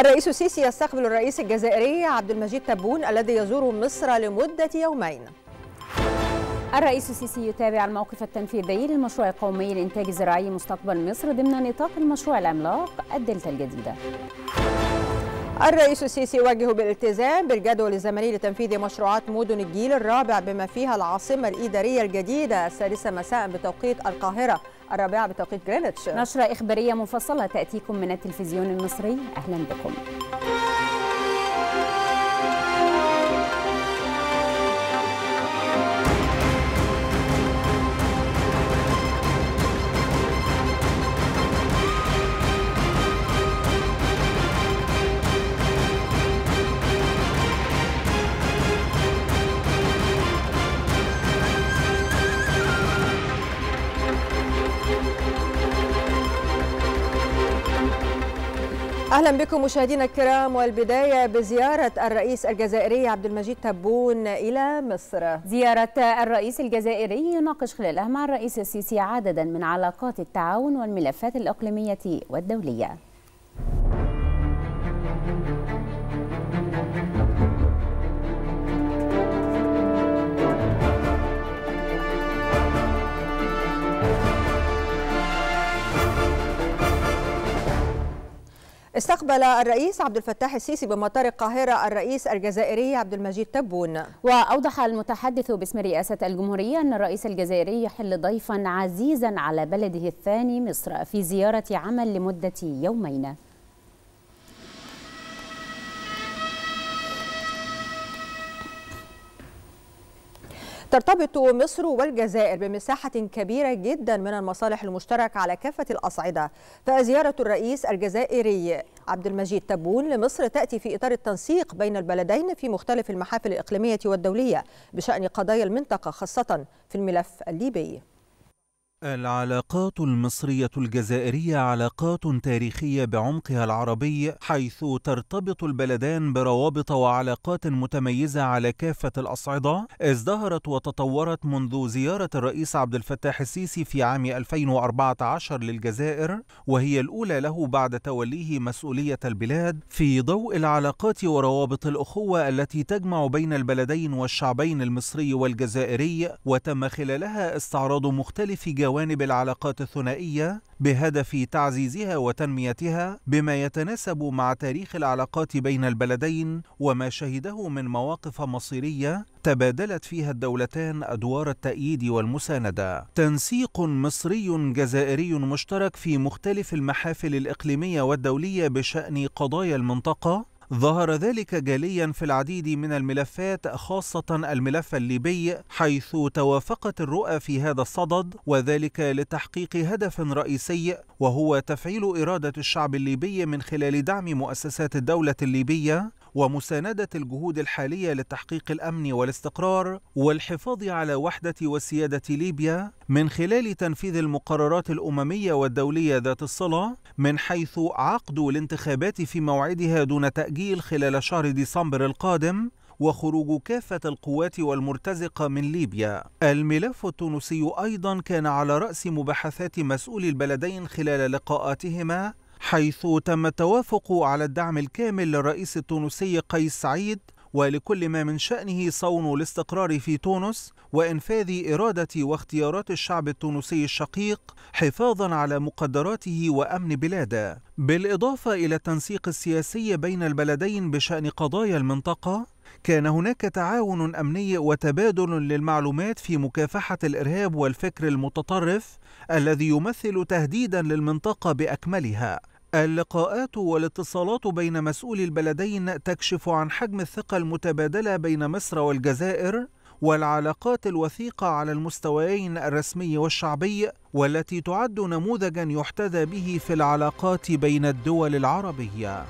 الرئيس السيسي يستقبل الرئيس الجزائري عبد المجيد تبون الذي يزور مصر لمدة يومين الرئيس السيسي يتابع الموقف التنفيذي للمشروع القومي لإنتاج زراعي مستقبل مصر ضمن نطاق المشروع العملاق الدلتا الجديدة الرئيس السيسي يوجه بالالتزام بالجدول الزمني لتنفيذ مشروعات مدن الجيل الرابع بما فيها العاصمة الإدارية الجديدة السادسة مساء بتوقيت القاهرة الرابعة بتوقيت جرينتش نشرة إخبارية مفصلة تأتيكم من التلفزيون المصري أهلا بكم اهلا بكم مشاهدينا الكرام والبدايه بزياره الرئيس الجزائري عبد المجيد تبون الى مصر. زياره الرئيس الجزائري يناقش خلالها مع الرئيس السيسي عددا من علاقات التعاون والملفات الاقليميه والدوليه. استقبل الرئيس عبد الفتاح السيسي بمطار القاهرة الرئيس الجزائري عبد المجيد تبون وأوضح المتحدث باسم رئاسة الجمهورية أن الرئيس الجزائري يحل ضيفا عزيزا على بلده الثاني مصر في زيارة عمل لمدة يومين ترتبط مصر والجزائر بمساحة كبيرة جدا من المصالح المشتركة على كافة الأصعدة فزيارة الرئيس الجزائري عبد المجيد تبون لمصر تأتي في إطار التنسيق بين البلدين في مختلف المحافل الإقليمية والدولية بشأن قضايا المنطقة خاصة في الملف الليبي العلاقات المصرية الجزائرية علاقات تاريخية بعمقها العربي حيث ترتبط البلدان بروابط وعلاقات متميزة على كافة الأصعدة ازدهرت وتطورت منذ زيارة الرئيس عبد الفتاح السيسي في عام 2014 للجزائر وهي الأولى له بعد توليه مسؤولية البلاد في ضوء العلاقات وروابط الأخوة التي تجمع بين البلدين والشعبين المصري والجزائري وتم خلالها استعراض مختلف جوانب العلاقات الثنائية بهدف تعزيزها وتنميتها بما يتناسب مع تاريخ العلاقات بين البلدين وما شهده من مواقف مصيرية تبادلت فيها الدولتان أدوار التأييد والمساندة. تنسيق مصري جزائري مشترك في مختلف المحافل الإقليمية والدولية بشأن قضايا المنطقة ظهر ذلك جليا في العديد من الملفات خاصة الملف الليبي حيث توافقت الرؤى في هذا الصدد وذلك لتحقيق هدف رئيسي وهو تفعيل إرادة الشعب الليبي من خلال دعم مؤسسات الدولة الليبية ومساندة الجهود الحالية لتحقيق الأمن والاستقرار والحفاظ على وحدة وسيادة ليبيا من خلال تنفيذ المقررات الأممية والدولية ذات الصلة من حيث عقد الانتخابات في موعدها دون تأجيل خلال شهر ديسمبر القادم وخروج كافة القوات والمرتزقة من ليبيا. الملف التونسي أيضا كان على رأس مباحثات مسؤولي البلدين خلال لقاءاتهما حيث تم التوافق على الدعم الكامل للرئيس التونسي قيس سعيد ولكل ما من شأنه صون الاستقرار في تونس وإنفاذ إرادة واختيارات الشعب التونسي الشقيق حفاظا على مقدراته وأمن بلاده بالإضافة إلى التنسيق السياسي بين البلدين بشأن قضايا المنطقة كان هناك تعاون أمني وتبادل للمعلومات في مكافحة الإرهاب والفكر المتطرف الذي يمثل تهديدا للمنطقة بأكملها اللقاءات والاتصالات بين مسؤولي البلدين تكشف عن حجم الثقة المتبادلة بين مصر والجزائر والعلاقات الوثيقة على المستويين الرسمي والشعبي والتي تعد نموذجا يحتذى به في العلاقات بين الدول العربية.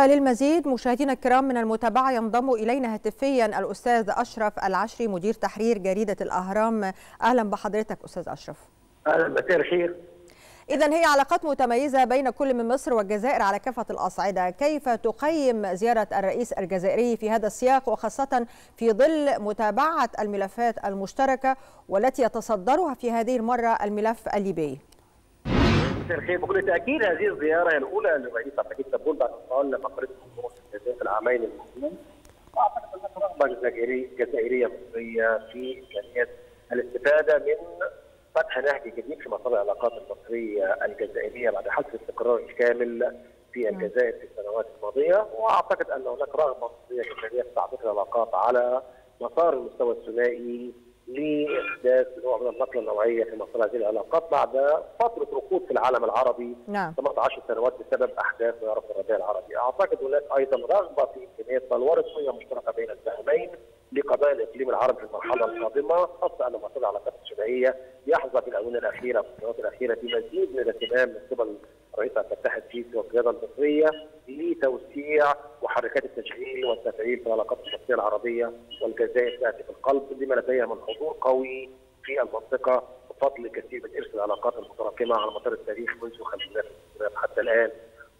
وللمزيد مشاهدينا الكرام من المتابعة ينضم إلينا هاتفيا الأستاذ أشرف العشري مدير تحرير جريدة الأهرام أهلا بحضرتك أستاذ أشرف أهلا مساء الخير إذا هي علاقات متميزة بين كل من مصر والجزائر على كافة الأصعدة، كيف تقيم زيارة الرئيس الجزائري في هذا السياق وخاصة في ظل متابعة الملفات المشتركة والتي يتصدرها في هذه المرة الملف الليبي؟ الخير بكل تاكيد هذه الزياره الاولى للرئيس عبد الحميد تبون بعد انتقال لمقرته في الجزائر في العامين الماضيين واعتقد هناك رغبه جزائريه مصريه في امكانيه الاستفاده من فتح نهج جديد في مسار العلاقات المصريه الجزائريه بعد حصر استقرار الكامل في الجزائر في السنوات الماضيه واعتقد ان هناك رغبه مصريه جزائريه في تعبير العلاقات على مسار المستوى الثنائي لاحداث نوع من النقله النوعيه في مصر هذه العلاقات بعد فتره ركود في العالم العربي نعم 18 سنوات بسبب احداث ما يعرف الربيع العربي، اعتقد هناك ايضا رغبه في امكانيه تلوره رسميه مشتركه بين الزعيمين لقبائل الاقليم العربي في المرحله القادمه خاصه ان المعتمد على الطاقه الشرعيه يحظى في الاونه الاخيره في السنوات الاخيره بمزيد من الاهتمام من قبل رئيس عبد الفتاح السيسي والقياده المصريه لتوسيع محركات التشغيل والتفعيل في العلاقات الشخصيه العربيه والجزائر تاتي في القلب لما لديها من حضور قوي في المنطقه بفضل كثير من ارث العلاقات المتراكمه على مدار التاريخ منذ خمسينات الستينات حتى الان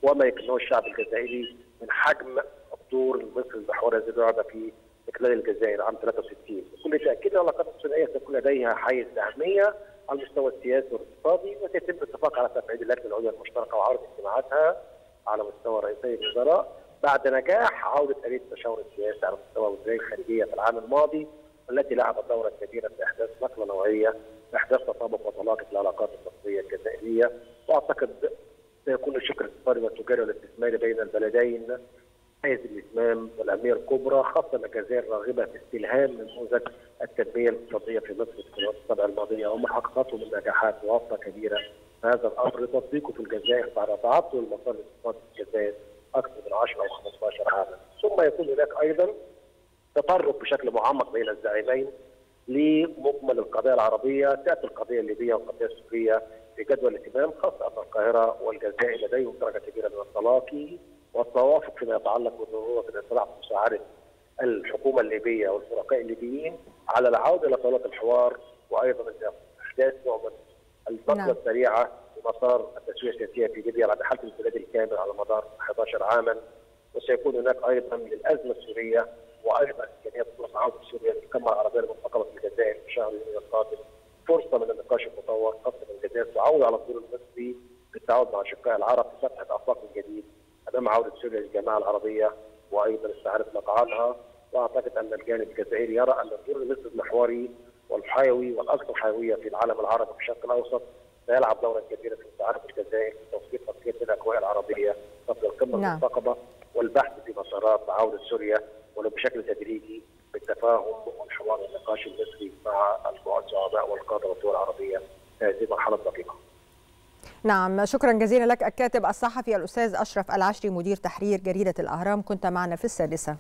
وما يكنه الشعب الجزائري من حجم الدور المصري المحوري الذي لعب في استقلال الجزائر عام 63 بكل تاكيد العلاقات الثنائيه ستكون لديها حيز اهميه على المستوى السياسي والاقتصادي وسيتم الاتفاق على تفعيل اللجنه العليا المشتركه وعرض اجتماعاتها على مستوى رئيسي الوزراء بعد نجاح عوده اليه التشاور السياسي على مستوى وزاري الخارجيه في العام الماضي والتي لعبت دورا كبيرا في احداث نقله نوعيه في احداث تطابق وطلاقه العلاقات النفطيه الجزائريه واعتقد سيكون الشكر الاقتصادي والتجاري والاستثماري بين البلدين حيث الاسلام والامير كبرى خاصه الجزائر راغبه في استلهام نموذج التنميه الاقتصاديه في مصر في السنوات السبع الماضيه وما حققته من نجاحات واضحه كبيره هذا الامر تطبيقه في الجزائر بعد تعطل المسار الاقتصادي في الجزائر اكثر من 10 او 15 عاما ثم يكون هناك ايضا تطرق بشكل معمق بين الزعيمين لمجمل القضايا العربيه تاتي القضيه الليبيه والقضيه السوريه في جدول الاهتمام خاصه ان القاهره والجزائر لديهم درجه كبيره من التلاقي والتوافق فيما يتعلق بالضروره في الاطلاع مساعدة الحكومه الليبيه والفرقاء الليبيين على العوده الى طاوله الحوار وايضا احداث نوع من البطله نعم. السريعه لمسار التسويه السياسيه في ليبيا بعد حل البلاد الكامل على مدار 11 عاما وسيكون هناك ايضا للازمه السوريه وايضا امكانيه فرص عوده سوريا للقمه العربيه المنتقبه في الجزائر في شهر يونيو القادم فرصه من النقاش المطور خاصه الجزائر تعود على الدور المصري بالتعاون مع أشقائها العرب في فتح افاق جديد امام عوده سوريا للجماعه العربيه وايضا استعاده مقعدها واعتقد ان الجانب الجزائري يرى ان الدور المصري المحوري والحيوي والاكثر حيويه في العالم العربي في الشرق الاوسط سيلعب دورا كبيرا في استعاده الجزائر في تفكير تغطيه الاجواء العربيه قبل القمه نعم. المرتقبه والبحث في مسارات عوده سوريا ولو بشكل تدريجي بالتفاهم والحوار والنقاش المصري مع الزعماء والقاده والدول العربيه في هذه المرحله الدقيقه. نعم شكرا جزيلا لك الكاتب الصحفي الأستاذ أشرف العشري مدير تحرير جريدة الأهرام كنت معنا في السادسة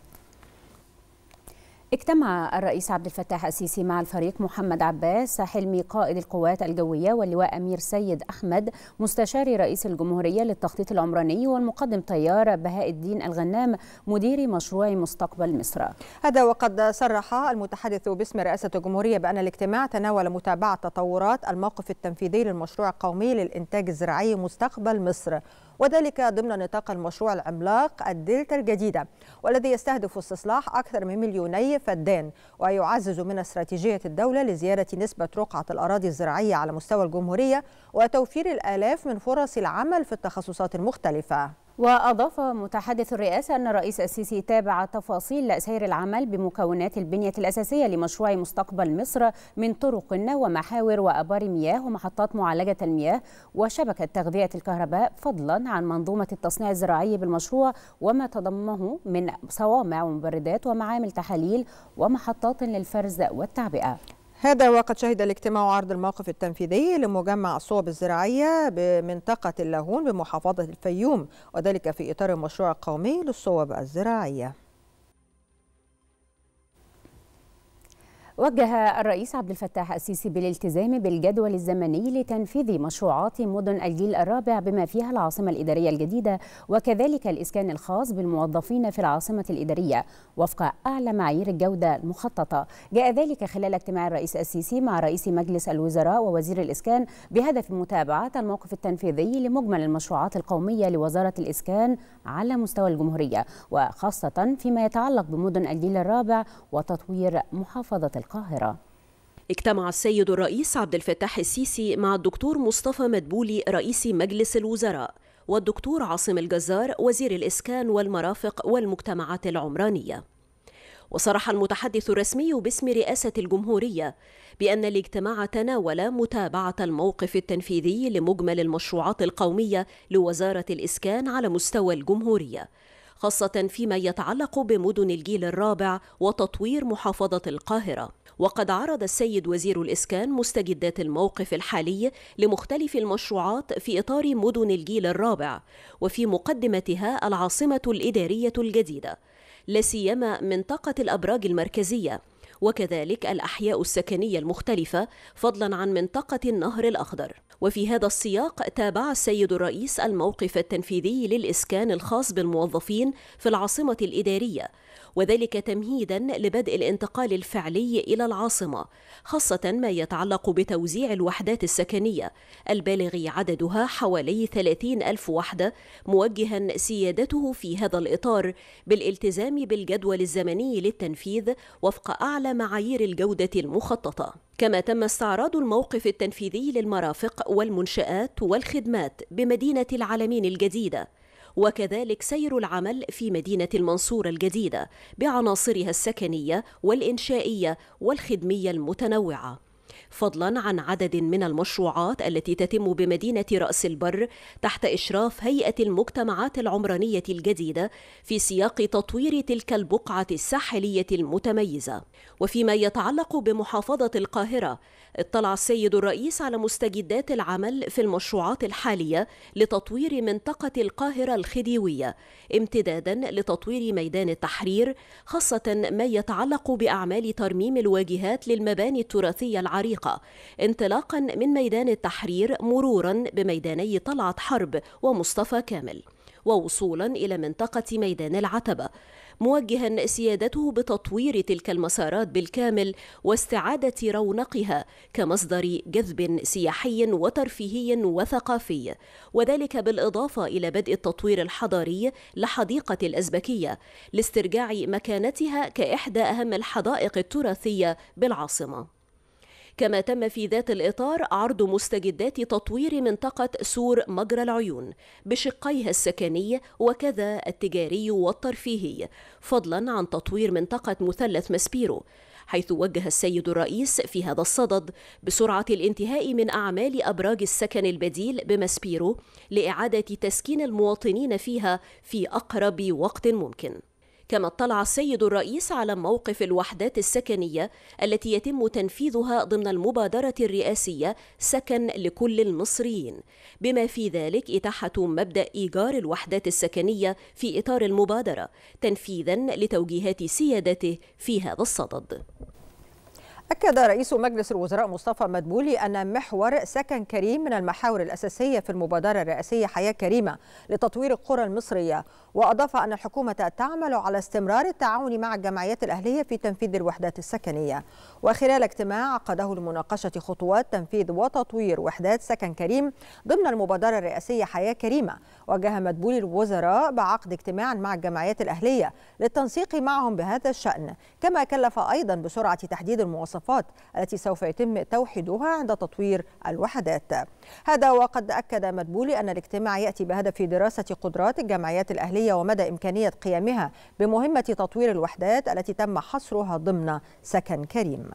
اجتمع الرئيس عبد الفتاح السيسي مع الفريق محمد عباس حلمي قائد القوات الجوية واللواء أمير سيد أحمد مستشار رئيس الجمهورية للتخطيط العمراني والمقدم طيار بهاء الدين الغنام مدير مشروع مستقبل مصر هذا وقد صرح المتحدث باسم رئاسة الجمهورية بأن الاجتماع تناول متابعة تطورات الموقف التنفيذي للمشروع القومي للإنتاج الزراعي مستقبل مصر وذلك ضمن نطاق المشروع العملاق الدلتا الجديدة والذي يستهدف استصلاح أكثر من مليوني فدان ويعزز من استراتيجية الدولة لزيادة نسبة رقعة الأراضي الزراعية على مستوى الجمهورية وتوفير الآلاف من فرص العمل في التخصصات المختلفة وأضاف متحدث الرئاسة أن الرئيس السيسي تابع تفاصيل سير العمل بمكونات البنية الأساسية لمشروع مستقبل مصر من طرق ومحاور وأبار مياه ومحطات معالجة المياه وشبكة تغذية الكهرباء فضلا عن منظومة التصنيع الزراعي بالمشروع وما تضمه من صوامع ومبردات ومعامل تحاليل ومحطات للفرز والتعبئة هذا وقد شهد الاجتماع عرض الموقف التنفيذي لمجمع الصوب الزراعية بمنطقة اللاهون بمحافظة الفيوم وذلك في إطار المشروع القومي للصوب الزراعية وجه الرئيس عبد الفتاح السيسي بالالتزام بالجدول الزمني لتنفيذ مشروعات مدن الجيل الرابع بما فيها العاصمة الإدارية الجديدة وكذلك الإسكان الخاص بالموظفين في العاصمة الإدارية وفق أعلى معايير الجودة المخططة جاء ذلك خلال اجتماع الرئيس السيسي مع رئيس مجلس الوزراء ووزير الإسكان بهدف متابعة الموقف التنفيذي لمجمل المشروعات القومية لوزارة الإسكان على مستوى الجمهورية وخاصة فيما يتعلق بمدن الجيل الرابع وتطوير محافظة القرى القاهرة اجتمع السيد الرئيس عبد الفتاح السيسي مع الدكتور مصطفى مدبولي رئيس مجلس الوزراء والدكتور عاصم الجزار وزير الإسكان والمرافق والمجتمعات العمرانية وصرح المتحدث الرسمي باسم رئاسة الجمهورية بأن الاجتماع تناول متابعة الموقف التنفيذي لمجمل المشروعات القومية لوزارة الإسكان على مستوى الجمهورية خاصة فيما يتعلق بمدن الجيل الرابع وتطوير محافظة القاهرة وقد عرض السيد وزير الإسكان مستجدات الموقف الحالي لمختلف المشروعات في إطار مدن الجيل الرابع وفي مقدمتها العاصمة الإدارية الجديدة لا سيما منطقة الأبراج المركزية وكذلك الأحياء السكنية المختلفة فضلا عن منطقة النهر الأخضر وفي هذا السياق تابع السيد الرئيس الموقف التنفيذي للإسكان الخاص بالموظفين في العاصمة الإدارية وذلك تمهيدا لبدء الانتقال الفعلي إلى العاصمة خاصة ما يتعلق بتوزيع الوحدات السكنية البالغ عددها حوالي 30 ألف وحدة موجها سيادته في هذا الإطار بالالتزام بالجدول الزمني للتنفيذ وفق أعلى معايير الجودة المخططة كما تم استعراض الموقف التنفيذي للمرافق والمنشآت والخدمات بمدينة العالمين الجديدة وكذلك سير العمل في مدينة المنصورة الجديدة بعناصرها السكنية والإنشائية والخدمية المتنوعة فضلا عن عدد من المشروعات التي تتم بمدينة رأس البر تحت إشراف هيئة المجتمعات العمرانية الجديدة في سياق تطوير تلك البقعة الساحلية المتميزة وفيما يتعلق بمحافظة القاهرة اطلع السيد الرئيس على مستجدات العمل في المشروعات الحالية لتطوير منطقة القاهرة الخديوية امتدادا لتطوير ميدان التحرير خاصة ما يتعلق بأعمال ترميم الواجهات للمباني التراثية العريقة العريقة انطلاقا من ميدان التحرير مرورا بميداني طلعت حرب ومصطفى كامل ووصولا إلى منطقة ميدان العتبة موجها سيادته بتطوير تلك المسارات بالكامل واستعادة رونقها كمصدر جذب سياحي وترفيهي وثقافي وذلك بالإضافة إلى بدء التطوير الحضاري لحديقة الأزبكية لاسترجاع مكانتها كإحدى أهم الحدائق التراثية بالعاصمة كما تم في ذات الإطار عرض مستجدات تطوير منطقة سور مجرى العيون بشقيها السكني وكذا التجاري والترفيهي فضلا عن تطوير منطقة مثلث ماسبيرو حيث وجه السيد الرئيس في هذا الصدد بسرعة الانتهاء من أعمال أبراج السكن البديل بماسبيرو لإعادة تسكين المواطنين فيها في أقرب وقت ممكن كما اطلع السيد الرئيس على موقف الوحدات السكنية التي يتم تنفيذها ضمن المبادرة الرئاسية سكن لكل المصريين بما في ذلك إتاحة مبدأ إيجار الوحدات السكنية في إطار المبادرة تنفيذا لتوجيهات سيادته في هذا الصدد أكد رئيس مجلس الوزراء مصطفى مدبولي أن محور سكن كريم من المحاور الأساسية في المبادرة الرئاسية حياة كريمة لتطوير القرى المصرية وأضاف أن الحكومة تعمل على استمرار التعاون مع الجمعيات الأهلية في تنفيذ الوحدات السكنية وخلال اجتماع عقده لمناقشة خطوات تنفيذ وتطوير وحدات سكن كريم ضمن المبادرة الرئاسية حياة كريمة وجه مدبولي الوزراء بعقد اجتماع مع الجمعيات الأهلية للتنسيق معهم بهذا الشأن كما كلف أيضا بسرعة تحديد المواصفات المواصفات التي سوف يتم توحيدها عند تطوير الوحدات هذا وقد أكد مدبولي أن الاجتماع يأتي بهدف دراسة قدرات الجمعيات الأهلية ومدى إمكانية قيامها بمهمة تطوير الوحدات التي تم حصرها ضمن سكن كريم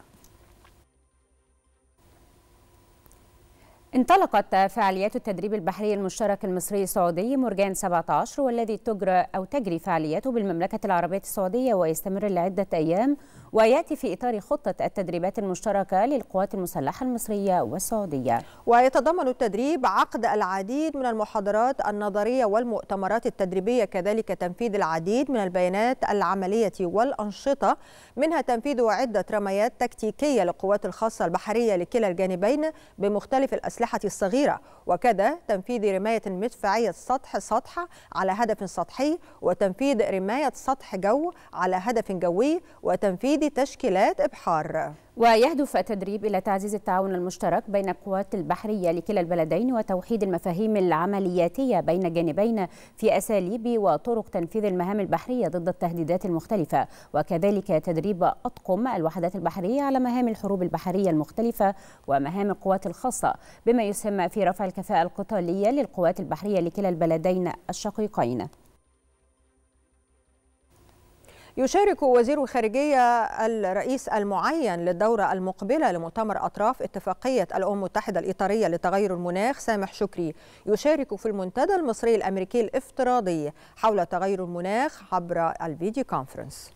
انطلقت فعاليات التدريب البحري المشترك المصري السعودي مرجان 17 والذي تجرى أو تجري فعالياته بالمملكة العربية السعودية ويستمر لعدة أيام ويأتي في إطار خطة التدريبات المشتركة للقوات المسلحة المصرية والسعودية ويتضمن التدريب عقد العديد من المحاضرات النظرية والمؤتمرات التدريبية كذلك تنفيذ العديد من البيانات العملية والأنشطة منها تنفيذ عدة رميات تكتيكية للقوات الخاصة البحرية لكلا الجانبين بمختلف الأسلحة الأسلحة الصغيرة وكذا تنفيذ رماية مدفعية سطح سطح على هدف سطحي وتنفيذ رماية سطح جو على هدف جوي وتنفيذ تشكيلات إبحار ويهدف التدريب إلى تعزيز التعاون المشترك بين القوات البحرية لكلا البلدين وتوحيد المفاهيم العملياتية بين الجانبين في أساليب وطرق تنفيذ المهام البحرية ضد التهديدات المختلفة وكذلك تدريب أطقم الوحدات البحرية على مهام الحروب البحرية المختلفة ومهام القوات الخاصة بما يسهم في رفع الكفاءة القتالية للقوات البحرية لكلا البلدين الشقيقين يشارك وزير الخارجية الرئيس المعين للدورة المقبلة لمؤتمر أطراف اتفاقية الأمم المتحدة الإطارية لتغير المناخ سامح شكري يشارك في المنتدى المصري الأمريكي الافتراضي حول تغير المناخ عبر الفيديو كونفرنس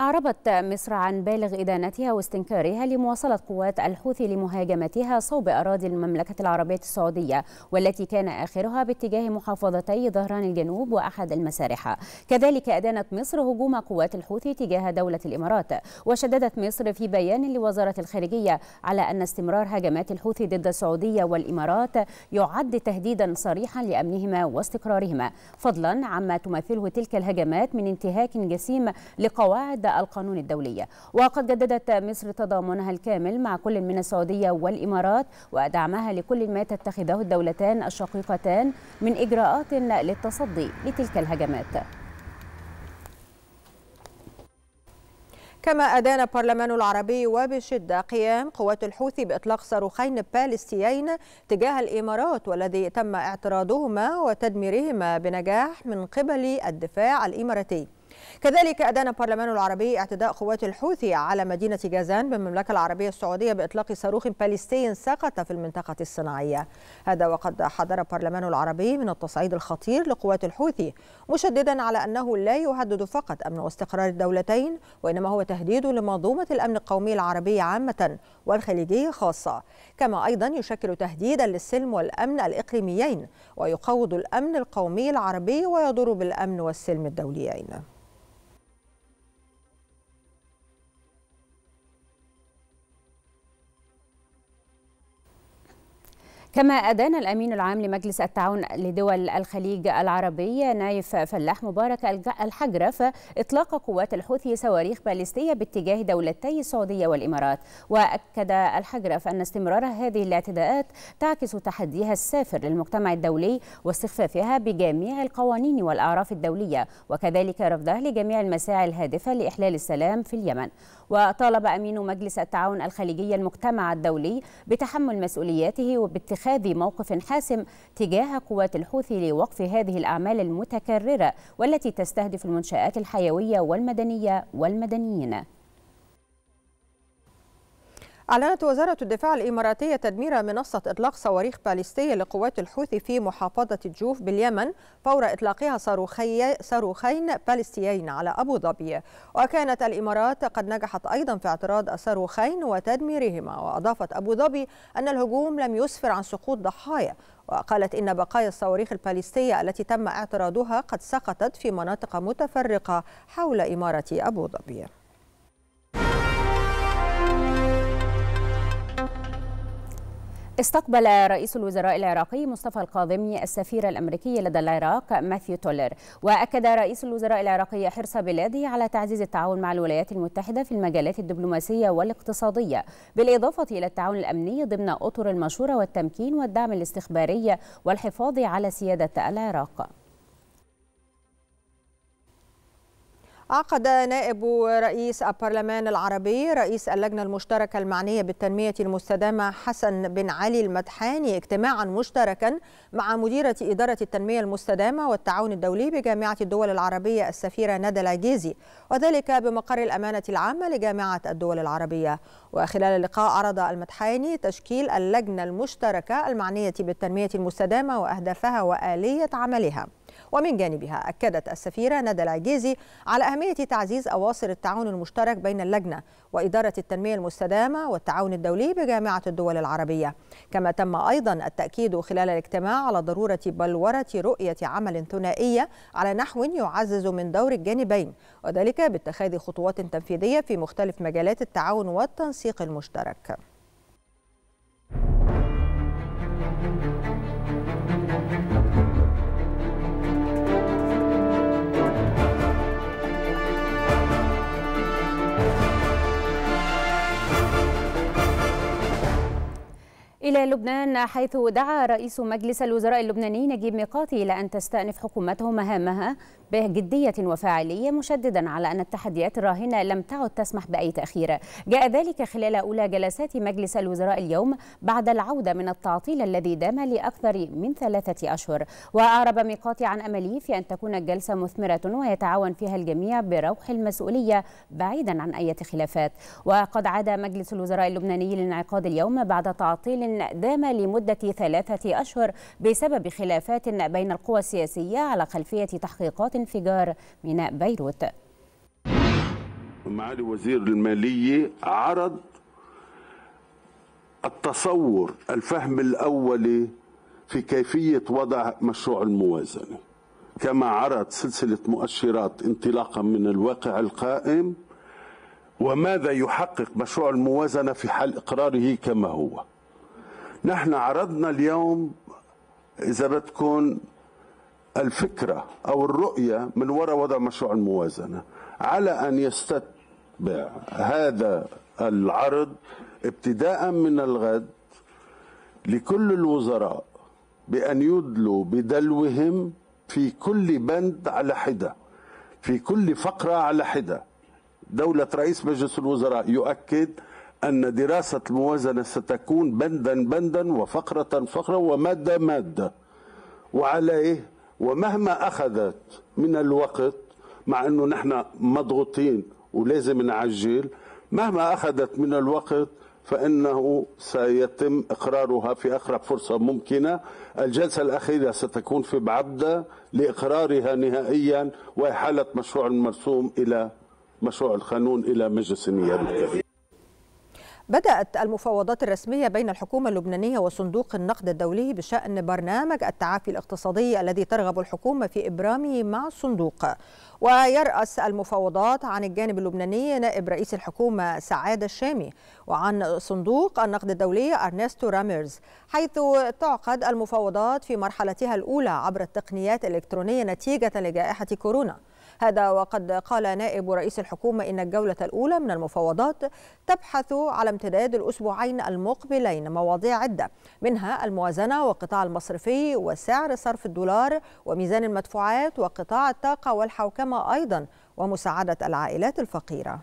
أعربت مصر عن بالغ إدانتها واستنكارها لمواصلة قوات الحوثي لمهاجمتها صوب أراضي المملكة العربية السعودية والتي كان آخرها باتجاه محافظتي ظهران الجنوب وأحد المسارحة كذلك أدانت مصر هجوم قوات الحوثي تجاه دولة الإمارات وشددت مصر في بيان لوزارة الخارجية على أن استمرار هجمات الحوثي ضد السعودية والإمارات يعد تهديدا صريحا لأمنهما واستقرارهما فضلا عما تمثله تلك الهجمات من انتهاك جسيم لقواعد القانون الدولي وقد جددت مصر تضامنها الكامل مع كل من السعودية والإمارات ودعمها لكل ما تتخذه الدولتان الشقيقتان من إجراءات للتصدي لتلك الهجمات كما أدان البرلمان العربي وبشدة قيام قوات الحوثي بإطلاق صاروخين باليستيين تجاه الإمارات والذي تم اعتراضهما وتدميرهما بنجاح من قبل الدفاع الإماراتي كذلك أدان البرلمان العربي اعتداء قوات الحوثي على مدينة جازان بالمملكة العربية السعودية بإطلاق صاروخ باليستي سقط في المنطقة الصناعية هذا وقد حذر البرلمان العربي من التصعيد الخطير لقوات الحوثي مشددا على أنه لا يهدد فقط أمن واستقرار الدولتين وإنما هو تهديد لمنظومة الأمن القومي العربي عامة والخليجي خاصة كما أيضا يشكل تهديدا للسلم والأمن الإقليميين ويقوض الأمن القومي العربي ويضر بالأمن والسلم الدوليين كما أدان الأمين العام لمجلس التعاون لدول الخليج العربي نايف فلاح مبارك الحجرف إطلاق قوات الحوثي صواريخ باليستية باتجاه دولتي السعودية والإمارات وأكد الحجرف أن استمرار هذه الاعتداءات تعكس تحديها السافر للمجتمع الدولي واستخفافها بجميع القوانين والأعراف الدولية وكذلك رفضه لجميع المساعي الهادفة لإحلال السلام في اليمن وطالب أمين مجلس التعاون الخليجي المجتمع الدولي بتحمل مسؤولياته وباتخاذ اتخاذ موقف حاسم تجاه قوات الحوثي لوقف هذه الأعمال المتكررة والتي تستهدف المنشآت الحيوية والمدنية والمدنيين أعلنت وزارة الدفاع الإماراتية تدمير منصة إطلاق صواريخ باليستية لقوات الحوثي في محافظة الجوف باليمن فور إطلاقها صاروخي صاروخين باليستيين على أبو ظبي وكانت الإمارات قد نجحت أيضا في اعتراض الصاروخين وتدميرهما وأضافت أبو ظبي أن الهجوم لم يسفر عن سقوط ضحايا وقالت إن بقايا الصواريخ الباليستية التي تم اعتراضها قد سقطت في مناطق متفرقة حول إمارة أبو ظبي استقبل رئيس الوزراء العراقي مصطفى القاضمي السفير الامريكي لدى العراق ماثيو تولر واكد رئيس الوزراء العراقي حرص بلاده على تعزيز التعاون مع الولايات المتحده في المجالات الدبلوماسيه والاقتصاديه بالاضافه الى التعاون الامني ضمن اطر المشوره والتمكين والدعم الاستخباري والحفاظ على سياده العراق عقد نائب رئيس البرلمان العربي رئيس اللجنة المشتركة المعنية بالتنمية المستدامة حسن بن علي المدحاني اجتماعا مشتركا مع مديرة إدارة التنمية المستدامة والتعاون الدولي بجامعة الدول العربية السفيرة ندى العجيزي وذلك بمقر الأمانة العامة لجامعة الدول العربية وخلال اللقاء عرض المدحاني تشكيل اللجنة المشتركة المعنية بالتنمية المستدامة وأهدافها وآلية عملها ومن جانبها أكدت السفيرة ندى العجيزي على أهمية تعزيز أواصر التعاون المشترك بين اللجنة وإدارة التنمية المستدامة والتعاون الدولي بجامعة الدول العربية كما تم أيضا التأكيد خلال الاجتماع على ضرورة بلورة رؤية عمل ثنائية على نحو يعزز من دور الجانبين وذلك باتخاذ خطوات تنفيذية في مختلف مجالات التعاون والتنسيق المشترك إلى لبنان حيث دعا رئيس مجلس الوزراء اللبناني نجيب ميقاتي إلى أن تستأنف حكومته مهامها بجدية وفاعلية مشددا على أن التحديات الراهنة لم تعد تسمح بأي تأخير جاء ذلك خلال أولى جلسات مجلس الوزراء اليوم بعد العودة من التعطيل الذي دام لأكثر من ثلاثة أشهر وأعرب ميقاتي عن أمله في أن تكون الجلسة مثمرة ويتعاون فيها الجميع بروح المسؤولية بعيدا عن أي خلافات وقد عاد مجلس الوزراء اللبناني للانعقاد اليوم بعد تعطيل دام لمدة ثلاثة أشهر بسبب خلافات بين القوى السياسية على خلفية تحقيقات انفجار ميناء بيروت معالي وزير المالية عرض التصور الفهم الأولي في كيفية وضع مشروع الموازنة كما عرض سلسلة مؤشرات انطلاقا من الواقع القائم وماذا يحقق مشروع الموازنة في حال إقراره كما هو نحن عرضنا اليوم إذا بدكم الفكرة أو الرؤية من وراء وضع مشروع الموازنة على أن يستتبع هذا العرض ابتداء من الغد لكل الوزراء بأن يدلوا بدلوهم في كل بند على حدة في كل فقرة على حدة دولة رئيس مجلس الوزراء يؤكد أن دراسة الموازنة ستكون بندا بندا وفقرة فقرة ومادة مادة وعليه إيه؟ ومهما أخذت من الوقت مع أنه نحن مضغوطين ولازم نعجل مهما أخذت من الوقت فإنه سيتم إقرارها في أقرب فرصة ممكنة الجلسة الأخيرة ستكون في بعبدة لإقرارها نهائيا وإحالة مشروع المرسوم إلى مشروع القانون إلى مجلس النيابة بدأت المفاوضات الرسمية بين الحكومة اللبنانية وصندوق النقد الدولي بشأن برنامج التعافي الاقتصادي الذي ترغب الحكومة في إبرامه مع الصندوق ويرأس المفاوضات عن الجانب اللبناني نائب رئيس الحكومة سعادة الشامي وعن صندوق النقد الدولي أرنستو راميرز حيث تعقد المفاوضات في مرحلتها الأولى عبر التقنيات الإلكترونية نتيجة لجائحة كورونا هذا وقد قال نائب رئيس الحكومة إن الجولة الأولى من المفاوضات تبحث على امتداد الأسبوعين المقبلين مواضيع عدة منها الموازنة والقطاع المصرفي وسعر صرف الدولار وميزان المدفوعات وقطاع الطاقة والحوكمة أيضا ومساعدة العائلات الفقيرة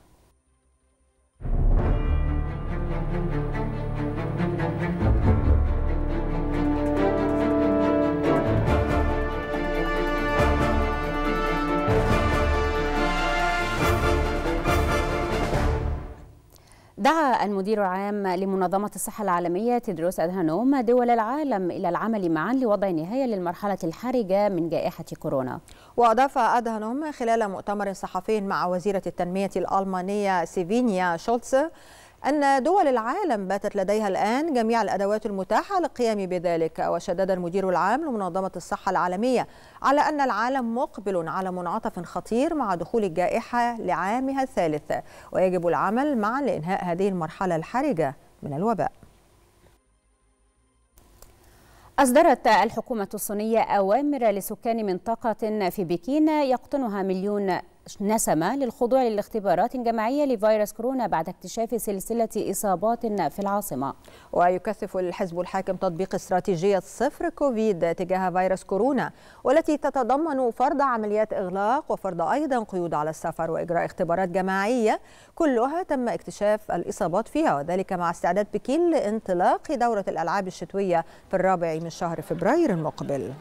دعا المدير العام لمنظمة الصحة العالمية تدروس أدهانوم دول العالم إلى العمل معا لوضع نهاية للمرحلة الحرجة من جائحة كورونا وأضاف أدهانوم خلال مؤتمر صحفي مع وزيرة التنمية الألمانية سيفينيا شولتز أن دول العالم باتت لديها الآن جميع الأدوات المتاحة للقيام بذلك وشدد المدير العام لمنظمة الصحة العالمية على أن العالم مقبل على منعطف خطير مع دخول الجائحة لعامها الثالث ويجب العمل معا لإنهاء هذه المرحلة الحرجة من الوباء أصدرت الحكومة الصينية أوامر لسكان منطقة في بكين يقطنها مليون نسمة للخضوع للاختبارات الجماعية لفيروس كورونا بعد اكتشاف سلسلة إصابات في العاصمة ويكثف الحزب الحاكم تطبيق استراتيجية صفر كوفيد تجاه فيروس كورونا والتي تتضمن فرض عمليات إغلاق وفرض أيضا قيود على السفر وإجراء اختبارات جماعية كلها تم اكتشاف الإصابات فيها وذلك مع استعداد بكين لانطلاق دورة الألعاب الشتوية في الرابع من شهر فبراير المقبل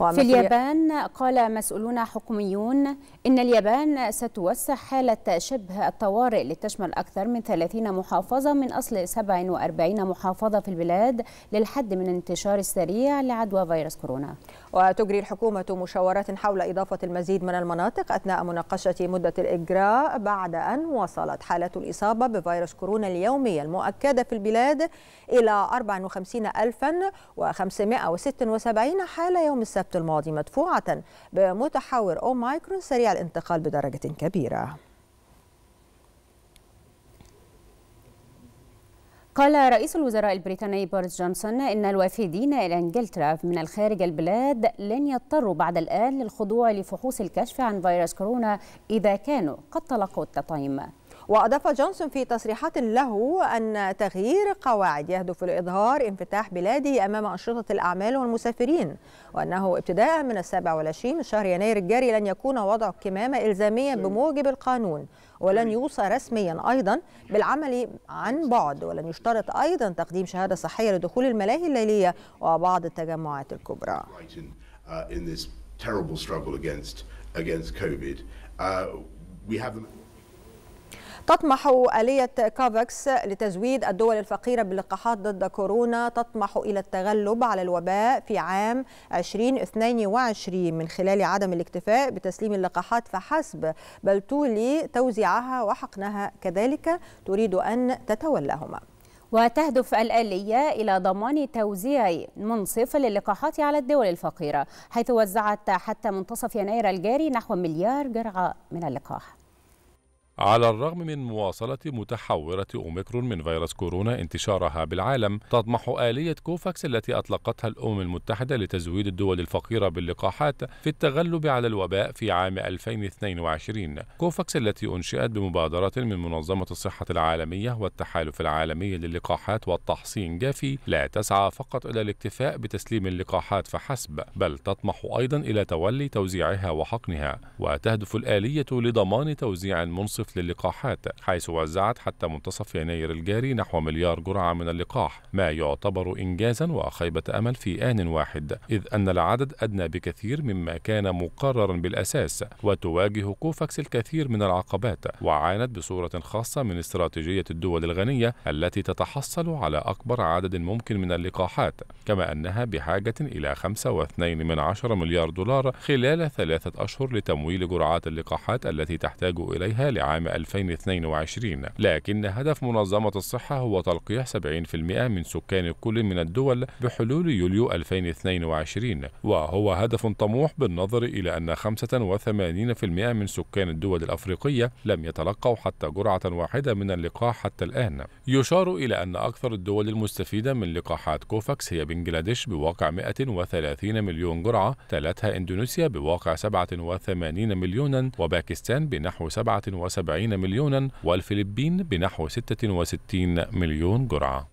في اليابان قال مسؤولون حكوميون إن اليابان ستوسع حالة شبه الطوارئ لتشمل أكثر من 30 محافظة من أصل 47 محافظة في البلاد للحد من انتشار السريع لعدوى فيروس كورونا وتجري الحكومة مشاورات حول إضافة المزيد من المناطق أثناء مناقشة مدة الإجراء بعد أن وصلت حالة الإصابة بفيروس كورونا اليومية المؤكدة في البلاد إلى 54576 حالة يوم السبت السبت الماضي مدفوعة بمتحور مايكرو سريع الانتقال بدرجة كبيرة قال رئيس الوزراء البريطاني بوريس جونسون إن الوافدين إلى إنجلترا من الخارج البلاد لن يضطروا بعد الآن للخضوع لفحوص الكشف عن فيروس كورونا إذا كانوا قد تلقوا التطعيم وأضاف جونسون في تصريحات له أن تغيير قواعد يهدف لإظهار انفتاح بلاده أمام أنشطة الأعمال والمسافرين وأنه ابتداء من السابع والعشرين من شهر يناير الجاري لن يكون وضع كمامة إلزامية بموجب القانون ولن يوصى رسميا أيضا بالعمل عن بعد ولن يشترط أيضا تقديم شهادة صحية لدخول الملاهي الليلية وبعض التجمعات الكبرى. Uh, in this terrible struggle against against COVID. Uh, we have them. تطمح آلية كافاكس لتزويد الدول الفقيرة باللقاحات ضد كورونا تطمح إلى التغلب على الوباء في عام 2022 من خلال عدم الاكتفاء بتسليم اللقاحات فحسب بل تولي توزيعها وحقنها كذلك تريد أن تتولهما وتهدف الآلية إلى ضمان توزيع منصف للقاحات على الدول الفقيرة حيث وزعت حتى منتصف يناير الجاري نحو مليار جرعة من اللقاح على الرغم من مواصلة متحورة أوميكرون من فيروس كورونا انتشارها بالعالم، تطمح آلية كوفاكس التي أطلقتها الأمم المتحدة لتزويد الدول الفقيرة باللقاحات في التغلب على الوباء في عام 2022. كوفاكس التي أنشئت بمبادرة من منظمة الصحة العالمية والتحالف العالمي للقاحات والتحصين جافي، لا تسعى فقط إلى الاكتفاء بتسليم اللقاحات فحسب، بل تطمح أيضا إلى تولي توزيعها وحقنها، وتهدف الآلية لضمان توزيع منصف وقفت للقاحات حيث وزعت حتى منتصف يناير الجاري نحو مليار جرعة من اللقاح ما يعتبر إنجازا وخيبة أمل في آن واحد إذ أن العدد أدنى بكثير مما كان مقررا بالأساس وتواجه كوفاكس الكثير من العقبات وعانت بصورة خاصة من استراتيجية الدول الغنية التي تتحصل على أكبر عدد ممكن من اللقاحات كما أنها بحاجة إلى 5.2 من عشر مليار دولار خلال ثلاثة أشهر لتمويل جرعات اللقاحات التي تحتاج إليها لعمل عام 2022 لكن هدف منظمة الصحة هو تلقيح 70% من سكان كل من الدول بحلول يوليو 2022 وهو هدف طموح بالنظر إلى أن 85% من سكان الدول الأفريقية لم يتلقوا حتى جرعة واحدة من اللقاح حتى الآن يشار إلى أن أكثر الدول المستفيدة من لقاحات كوفاكس هي بنجلاديش بواقع 130 مليون جرعة تلتها إندونيسيا بواقع 87 مليونا وباكستان بنحو 77 70 مليونا والفلبين بنحو 66 مليون جرعة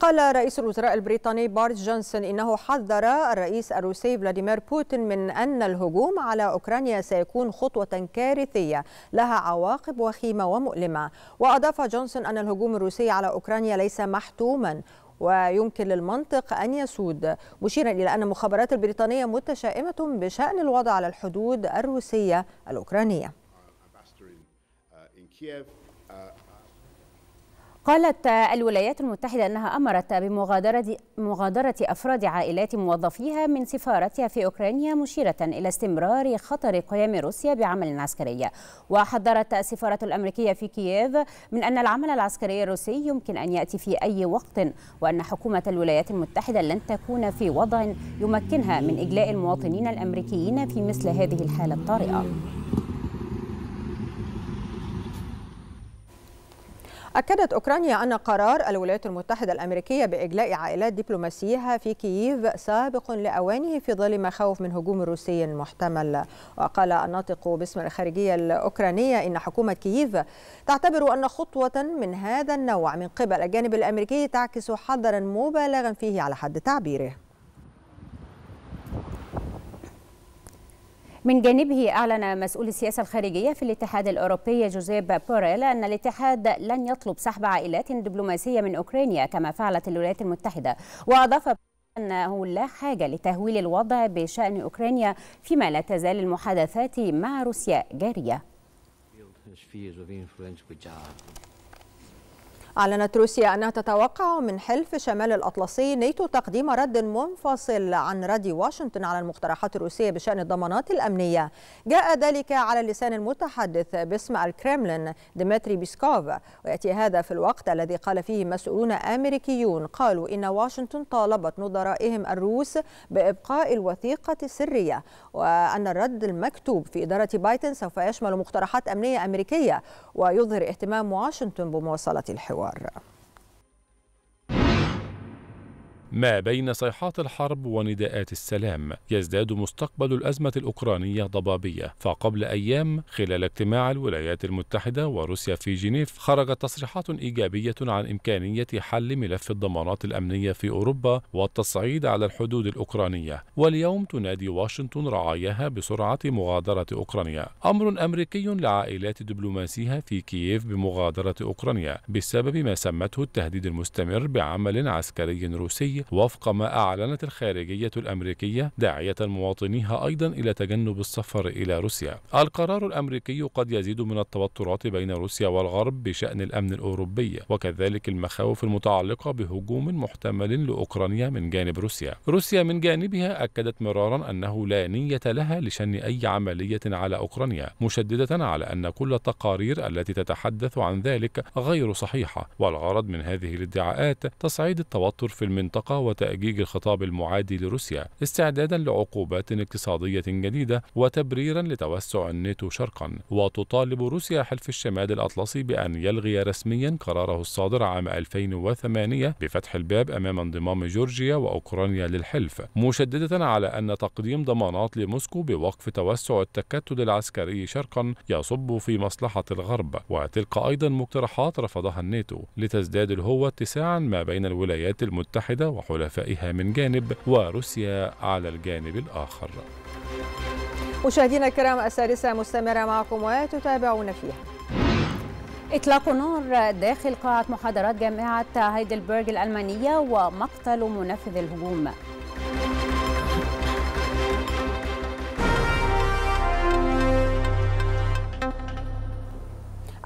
قال رئيس الوزراء البريطاني بارت جونسون إنه حذر الرئيس الروسي فلاديمير بوتين من أن الهجوم على أوكرانيا سيكون خطوة كارثية لها عواقب وخيمة ومؤلمة وأضاف جونسون أن الهجوم الروسي على أوكرانيا ليس محتوما ويمكن للمنطق أن يسود مشيرا إلى أن المخابرات البريطانية متشائمة بشأن الوضع على الحدود الروسية الأوكرانية قالت الولايات المتحدة أنها أمرت بمغادرة مغادرة أفراد عائلات موظفيها من سفارتها في أوكرانيا مشيرة إلى استمرار خطر قيام روسيا بعمل عسكري وحذرت السفارة الأمريكية في كييف من أن العمل العسكري الروسي يمكن أن يأتي في أي وقت وأن حكومة الولايات المتحدة لن تكون في وضع يمكنها من إجلاء المواطنين الأمريكيين في مثل هذه الحالة الطارئة أكدت أوكرانيا أن قرار الولايات المتحدة الأمريكية بإجلاء عائلات دبلوماسيها في كييف سابق لأوانه في ظل مخاوف من هجوم روسي محتمل وقال الناطق باسم الخارجية الأوكرانية إن حكومة كييف تعتبر أن خطوة من هذا النوع من قبل الجانب الأمريكي تعكس حذرا مبالغا فيه على حد تعبيره من جانبه أعلن مسؤول السياسة الخارجية في الاتحاد الأوروبي جوزيب بوريل أن الاتحاد لن يطلب سحب عائلات دبلوماسية من أوكرانيا كما فعلت الولايات المتحدة وأضاف أنه لا حاجة لتهويل الوضع بشأن أوكرانيا فيما لا تزال المحادثات مع روسيا جارية أعلنت روسيا أنها تتوقع من حلف شمال الأطلسي نيتو تقديم رد منفصل عن رد واشنطن على المقترحات الروسية بشأن الضمانات الأمنية جاء ذلك على لسان المتحدث باسم الكرملين ديمتري بيسكوف ويأتي هذا في الوقت الذي قال فيه مسؤولون أمريكيون قالوا إن واشنطن طالبت نظرائهم الروس بإبقاء الوثيقة السرية وأن الرد المكتوب في إدارة بايتن سوف يشمل مقترحات أمنية أمريكية ويظهر اهتمام واشنطن بمواصلة الحوار vaaraa. ما بين صيحات الحرب ونداءات السلام يزداد مستقبل الأزمة الأوكرانية ضبابية فقبل أيام خلال اجتماع الولايات المتحدة وروسيا في جنيف خرجت تصريحات إيجابية عن إمكانية حل ملف الضمانات الأمنية في أوروبا والتصعيد على الحدود الأوكرانية واليوم تنادي واشنطن رعاياها بسرعة مغادرة أوكرانيا أمر أمريكي لعائلات دبلوماسيها في كييف بمغادرة أوكرانيا بسبب ما سمته التهديد المستمر بعمل عسكري روسي وفق ما أعلنت الخارجية الأمريكية داعية مواطنيها أيضا إلى تجنب السفر إلى روسيا القرار الأمريكي قد يزيد من التوترات بين روسيا والغرب بشأن الأمن الأوروبي وكذلك المخاوف المتعلقة بهجوم محتمل لأوكرانيا من جانب روسيا روسيا من جانبها أكدت مرارا أنه لا نية لها لشن أي عملية على أوكرانيا مشددة على أن كل التقارير التي تتحدث عن ذلك غير صحيحة والغرض من هذه الادعاءات تصعيد التوتر في المنطقة وتأجيج الخطاب المعادي لروسيا استعدادا لعقوبات اقتصادية جديدة وتبريرا لتوسع الناتو شرقا وتطالب روسيا حلف الشمال الأطلسي بأن يلغي رسميا قراره الصادر عام 2008 بفتح الباب أمام انضمام جورجيا وأوكرانيا للحلف مشددة على أن تقديم ضمانات لموسكو بوقف توسع التكتل العسكري شرقا يصب في مصلحة الغرب وتلك أيضا مقترحات رفضها الناتو لتزداد الهوة اتساعا ما بين الولايات المتحدة وحلفائها من جانب وروسيا على الجانب الآخر مشاهدينا الكرام السادسة مستمرة معكم وتتابعون فيها إطلاق نار داخل قاعة محاضرات جامعة هايدلبرغ الألمانية ومقتل منفذ الهجوم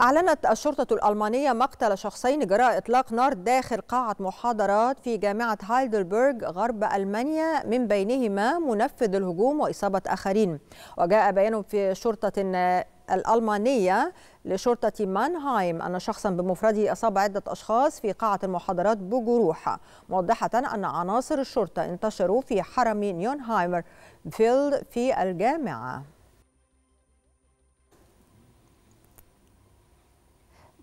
أعلنت الشرطة الألمانية مقتل شخصين جراء إطلاق نار داخل قاعة محاضرات في جامعة هايدلبرغ غرب ألمانيا من بينهما منفذ الهجوم وإصابة آخرين وجاء بيان في شرطة الألمانية لشرطة مانهايم أن شخصا بمفرده أصاب عدة أشخاص في قاعة المحاضرات بجروح موضحة أن عناصر الشرطة انتشروا في حرم نيونهايمر فيلد في الجامعة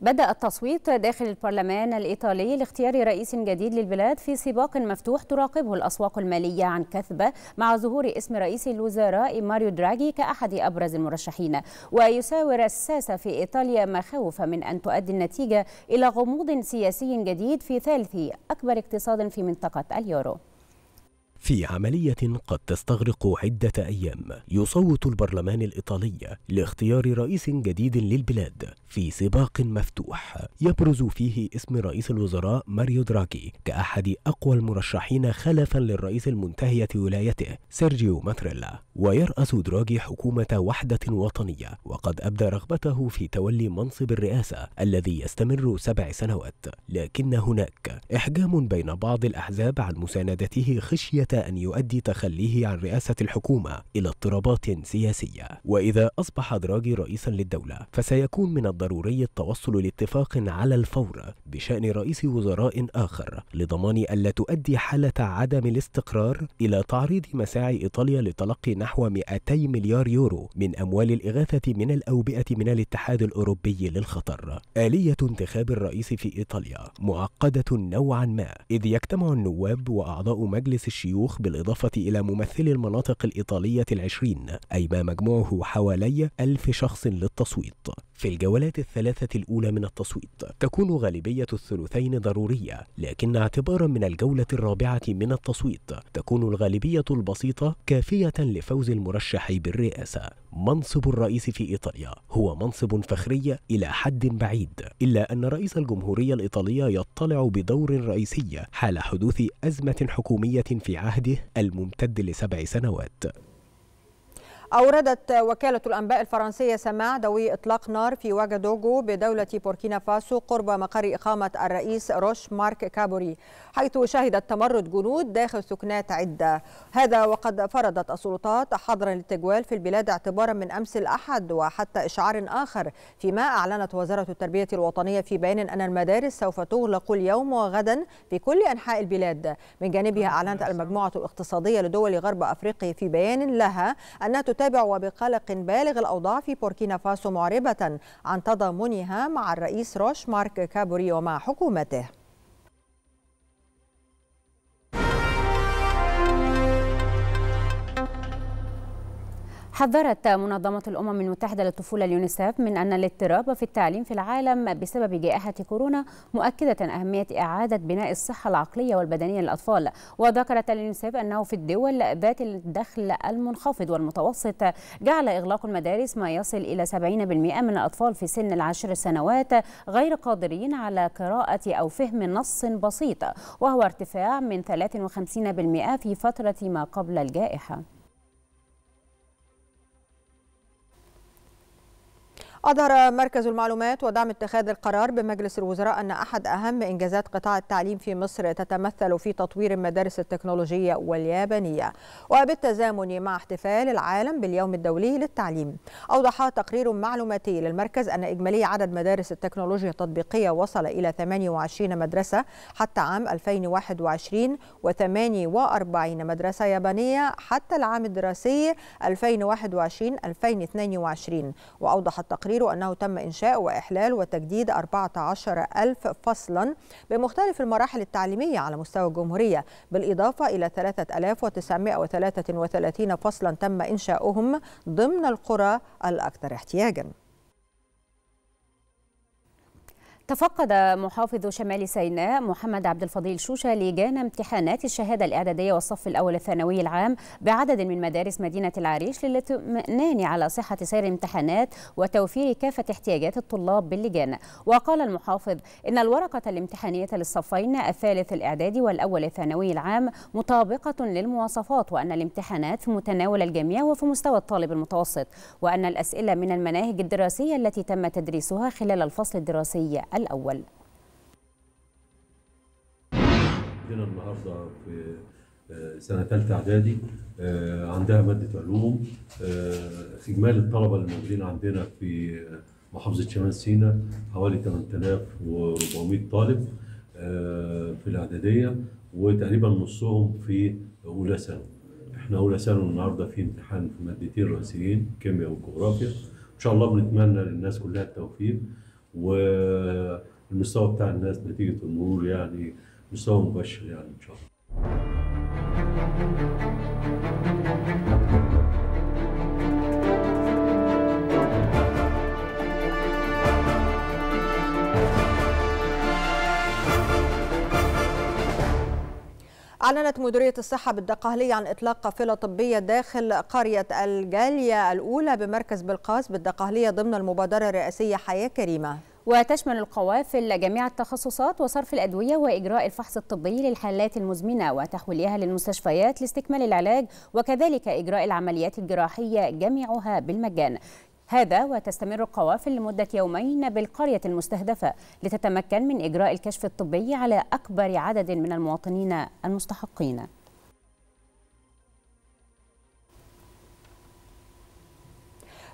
بدأ التصويت داخل البرلمان الإيطالي لاختيار رئيس جديد للبلاد في سباق مفتوح تراقبه الأسواق المالية عن كثبة مع ظهور اسم رئيس الوزراء ماريو دراجي كأحد أبرز المرشحين ويساور الساسة في إيطاليا مخاوف من أن تؤدي النتيجة إلى غموض سياسي جديد في ثالث أكبر اقتصاد في منطقة اليورو في عملية قد تستغرق عدة أيام يصوت البرلمان الإيطالي لاختيار رئيس جديد للبلاد في سباق مفتوح يبرز فيه اسم رئيس الوزراء ماريو دراكي كأحد أقوى المرشحين خلفا للرئيس المنتهية ولايته سيرجيو ماتريلا ويرأس دراجي حكومة وحدة وطنية وقد أبدى رغبته في تولي منصب الرئاسة الذي يستمر سبع سنوات لكن هناك إحجام بين بعض الأحزاب عن مساندته خشية أن يؤدي تخليه عن رئاسة الحكومة إلى اضطرابات سياسية وإذا أصبح دراجي رئيسا للدولة فسيكون من الضروري التوصل لاتفاق على الفور بشأن رئيس وزراء آخر لضمان ألا تؤدي حالة عدم الاستقرار إلى تعريض مساعي إيطاليا لتلقي نحو 200 مليار يورو من أموال الإغاثة من الأوبئة من الاتحاد الأوروبي للخطر آلية انتخاب الرئيس في إيطاليا معقدة نوعا ما إذ يجتمع النواب وأعضاء مجلس الشيوخ الشيوخ بالإضافة إلى ممثلي المناطق الإيطالية العشرين أي ما مجموعه حوالي ألف شخص للتصويت في الجولات الثلاثة الأولى من التصويت تكون غالبية الثلثين ضرورية لكن اعتبارا من الجولة الرابعة من التصويت تكون الغالبية البسيطة كافية لفوز المرشح بالرئاسة منصب الرئيس في إيطاليا هو منصب فخري إلى حد بعيد إلا أن رئيس الجمهورية الإيطالية يطلع بدور رئيسي حال حدوث أزمة حكومية في عهده الممتد لسبع سنوات أوردت وكالة الأنباء الفرنسية سماع دوي إطلاق نار في واجادوغو بدولة بوركينا فاسو قرب مقر إقامة الرئيس روش مارك كابوري حيث شهدت تمرد جنود داخل سكنات عدة هذا وقد فرضت السلطات حظرا للتجوال في البلاد اعتبارا من أمس الأحد وحتى إشعار آخر فيما أعلنت وزارة التربية الوطنية في بيان أن المدارس سوف تغلق اليوم وغدا في كل أنحاء البلاد من جانبها أعلنت المجموعة الاقتصادية لدول غرب أفريقيا في بيان لها أنها تتابع وبقلق بالغ الأوضاع في بوركينا فاسو معربة عن تضامنها مع الرئيس روش مارك كابوري ومع حكومته حذرت منظمة الأمم المتحدة للطفولة اليونيسف من أن الاضطراب في التعليم في العالم بسبب جائحة كورونا مؤكدة أهمية إعادة بناء الصحة العقلية والبدنية للأطفال وذكرت اليونيسف أنه في الدول ذات الدخل المنخفض والمتوسط جعل إغلاق المدارس ما يصل إلى 70% من الأطفال في سن العشر سنوات غير قادرين على قراءة أو فهم نص بسيط وهو ارتفاع من 53% في فترة ما قبل الجائحة أظهر مركز المعلومات ودعم اتخاذ القرار بمجلس الوزراء أن أحد أهم إنجازات قطاع التعليم في مصر تتمثل في تطوير المدارس التكنولوجية واليابانية وبالتزامن مع احتفال العالم باليوم الدولي للتعليم أوضح تقرير معلوماتي للمركز أن إجمالي عدد مدارس التكنولوجيا التطبيقية وصل إلى 28 مدرسة حتى عام 2021 و48 مدرسة يابانية حتى العام الدراسي 2021-2022 وأوضح التقرير تقريره أنه تم إنشاء وإحلال وتجديد 14 ألف فصلا بمختلف المراحل التعليمية على مستوى الجمهورية بالإضافة إلى 3933 فصلا تم إنشاؤهم ضمن القرى الأكثر احتياجاً تفقد محافظ شمال سيناء محمد عبد الفضيل شوشة لجان امتحانات الشهادة الإعدادية والصف الأول الثانوي العام بعدد من مدارس مدينة العريش للاطمئنان على صحة سير الامتحانات وتوفير كافة احتياجات الطلاب باللجان وقال المحافظ إن الورقة الامتحانية للصفين الثالث الإعدادي والأول الثانوي العام مطابقة للمواصفات وأن الامتحانات في متناول الجميع وفي مستوى الطالب المتوسط وأن الأسئلة من المناهج الدراسية التي تم تدريسها خلال الفصل الدراسي الأول هنا النهارده في آه، سنه ثالثه اعدادي آه، عندها ماده علوم آه، اجمالي الطلبه الموجودين عندنا في محافظه شمال سيناء حوالي 8400 طالب في الاعداديه وتقريبا نصهم في اولى ثانوي احنا اولى ثانوي النهارده في امتحان في مادتين رئيسيين كيمياء وجغرافيا ان شاء الله بنتمنى للناس كلها التوفيق والمستوى بتاع الناس نتيجه المرور يعني مستوى مبشر يعني ان شاء الله أعلنت مديرية الصحة بالدقهلية عن إطلاق قافلة طبية داخل قرية الجالية الأولى بمركز بلقاس بالدقهلية ضمن المبادرة الرئاسية حياة كريمة وتشمل القوافل جميع التخصصات وصرف الأدوية وإجراء الفحص الطبي للحالات المزمنة وتحويلها للمستشفيات لاستكمال العلاج وكذلك إجراء العمليات الجراحية جميعها بالمجان هذا وتستمر القوافل لمدة يومين بالقرية المستهدفة لتتمكن من إجراء الكشف الطبي على أكبر عدد من المواطنين المستحقين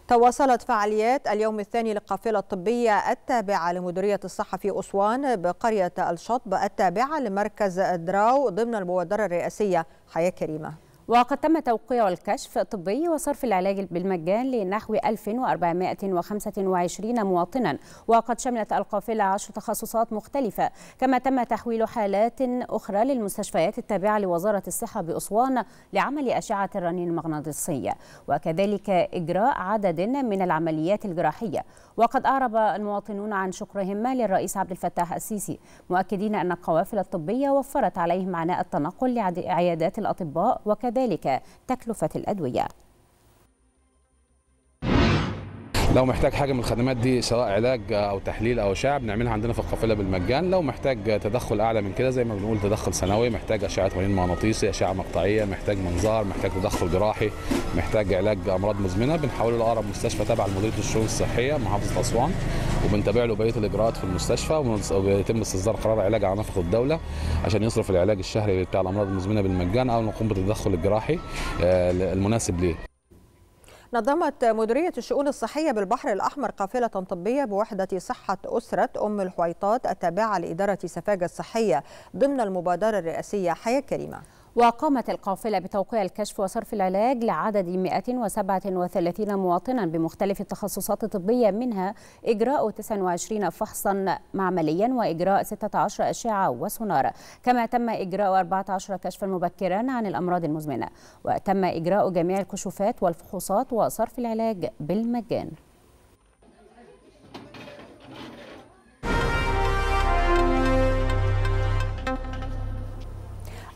تواصلت فعاليات اليوم الثاني للقافلة الطبية التابعة لمديرية الصحة في أسوان بقرية الشطب التابعة لمركز دراو ضمن المبادرة الرئاسية حياة كريمة وقد تم توقيع الكشف الطبي وصرف العلاج بالمجان لنحو 1425 مواطنا وقد شملت القافلة عشر تخصصات مختلفة كما تم تحويل حالات أخرى للمستشفيات التابعة لوزارة الصحة بأسوان لعمل أشعة الرنين المغناطيسية وكذلك إجراء عدد من العمليات الجراحية وقد أعرب المواطنون عن شكرهم للرئيس عبد الفتاح السيسي مؤكدين أن القوافل الطبية وفرت عليهم عناء التنقل لعيادات الأطباء وكذلك ذلك تكلفة الأدوية لو محتاج حاجه من الخدمات دي سواء علاج او تحليل او اشعه بنعملها عندنا في القافله بالمجان لو محتاج تدخل اعلى من كده زي ما بنقول تدخل سنوي محتاج اشعه رنين مغناطيسي اشعه مقطعيه محتاج منظار محتاج تدخل جراحي محتاج علاج امراض مزمنه بنحوله لاقرب مستشفى تابع لمديريه الشؤون الصحيه محافظه اسوان وبنتابع له بقيه الاجراءات في المستشفى وبيتم استصدار قرار علاج على نفقه الدوله عشان يصرف العلاج الشهري بتاع الامراض المزمنه بالمجان او نقوم بالتدخل الجراحي آه، المناسب ليه نظمت مديرية الشؤون الصحية بالبحر الأحمر قافلة طبية بوحدة صحة أسرة أم الحويطات التابعة لإدارة سفاجة الصحية ضمن المبادرة الرئاسية حياة كريمة وقامت القافلة بتوقيع الكشف وصرف العلاج لعدد 137 مواطنا بمختلف التخصصات الطبية منها إجراء 29 فحصا معمليا وإجراء 16 أشعة وسونار كما تم إجراء 14 كشفا مبكرا عن الأمراض المزمنة وتم إجراء جميع الكشوفات والفحوصات وصرف العلاج بالمجان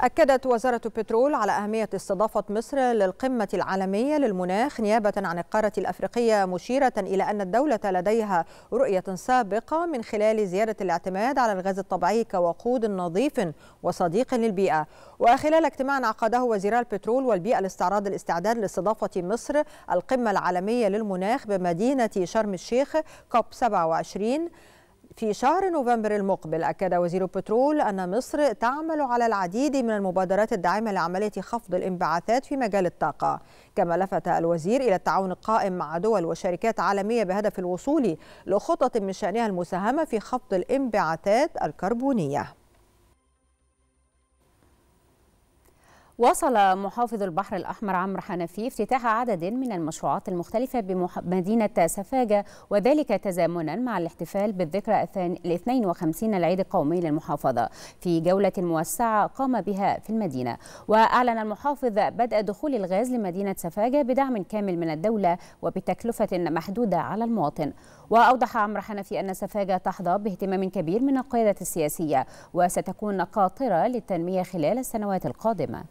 أكدت وزارة البترول على أهمية استضافة مصر للقمة العالمية للمناخ نيابة عن القارة الأفريقية مشيرة إلى أن الدولة لديها رؤية سابقة من خلال زيادة الاعتماد على الغاز الطبيعي كوقود نظيف وصديق للبيئة وخلال اجتماع عقده وزيرا البترول والبيئة لاستعراض الاستعداد لاستضافة مصر القمة العالمية للمناخ بمدينة شرم الشيخ كوب 27 في شهر نوفمبر المقبل أكد وزير البترول أن مصر تعمل على العديد من المبادرات الداعمة لعملية خفض الانبعاثات في مجال الطاقة كما لفت الوزير إلى التعاون القائم مع دول وشركات عالمية بهدف الوصول لخطط من شأنها المساهمة في خفض الانبعاثات الكربونية وصل محافظ البحر الأحمر عمرو حنفي افتتاح عدد من المشروعات المختلفة بمدينة سفاجة وذلك تزامنا مع الاحتفال بالذكرى ال 52 العيد القومي للمحافظة في جولة موسعة قام بها في المدينة وأعلن المحافظ بدء دخول الغاز لمدينة سفاجة بدعم كامل من الدولة وبتكلفة محدودة على المواطن وأوضح عمرو حنفي أن سفاجة تحظى باهتمام كبير من القيادة السياسية وستكون قاطرة للتنمية خلال السنوات القادمة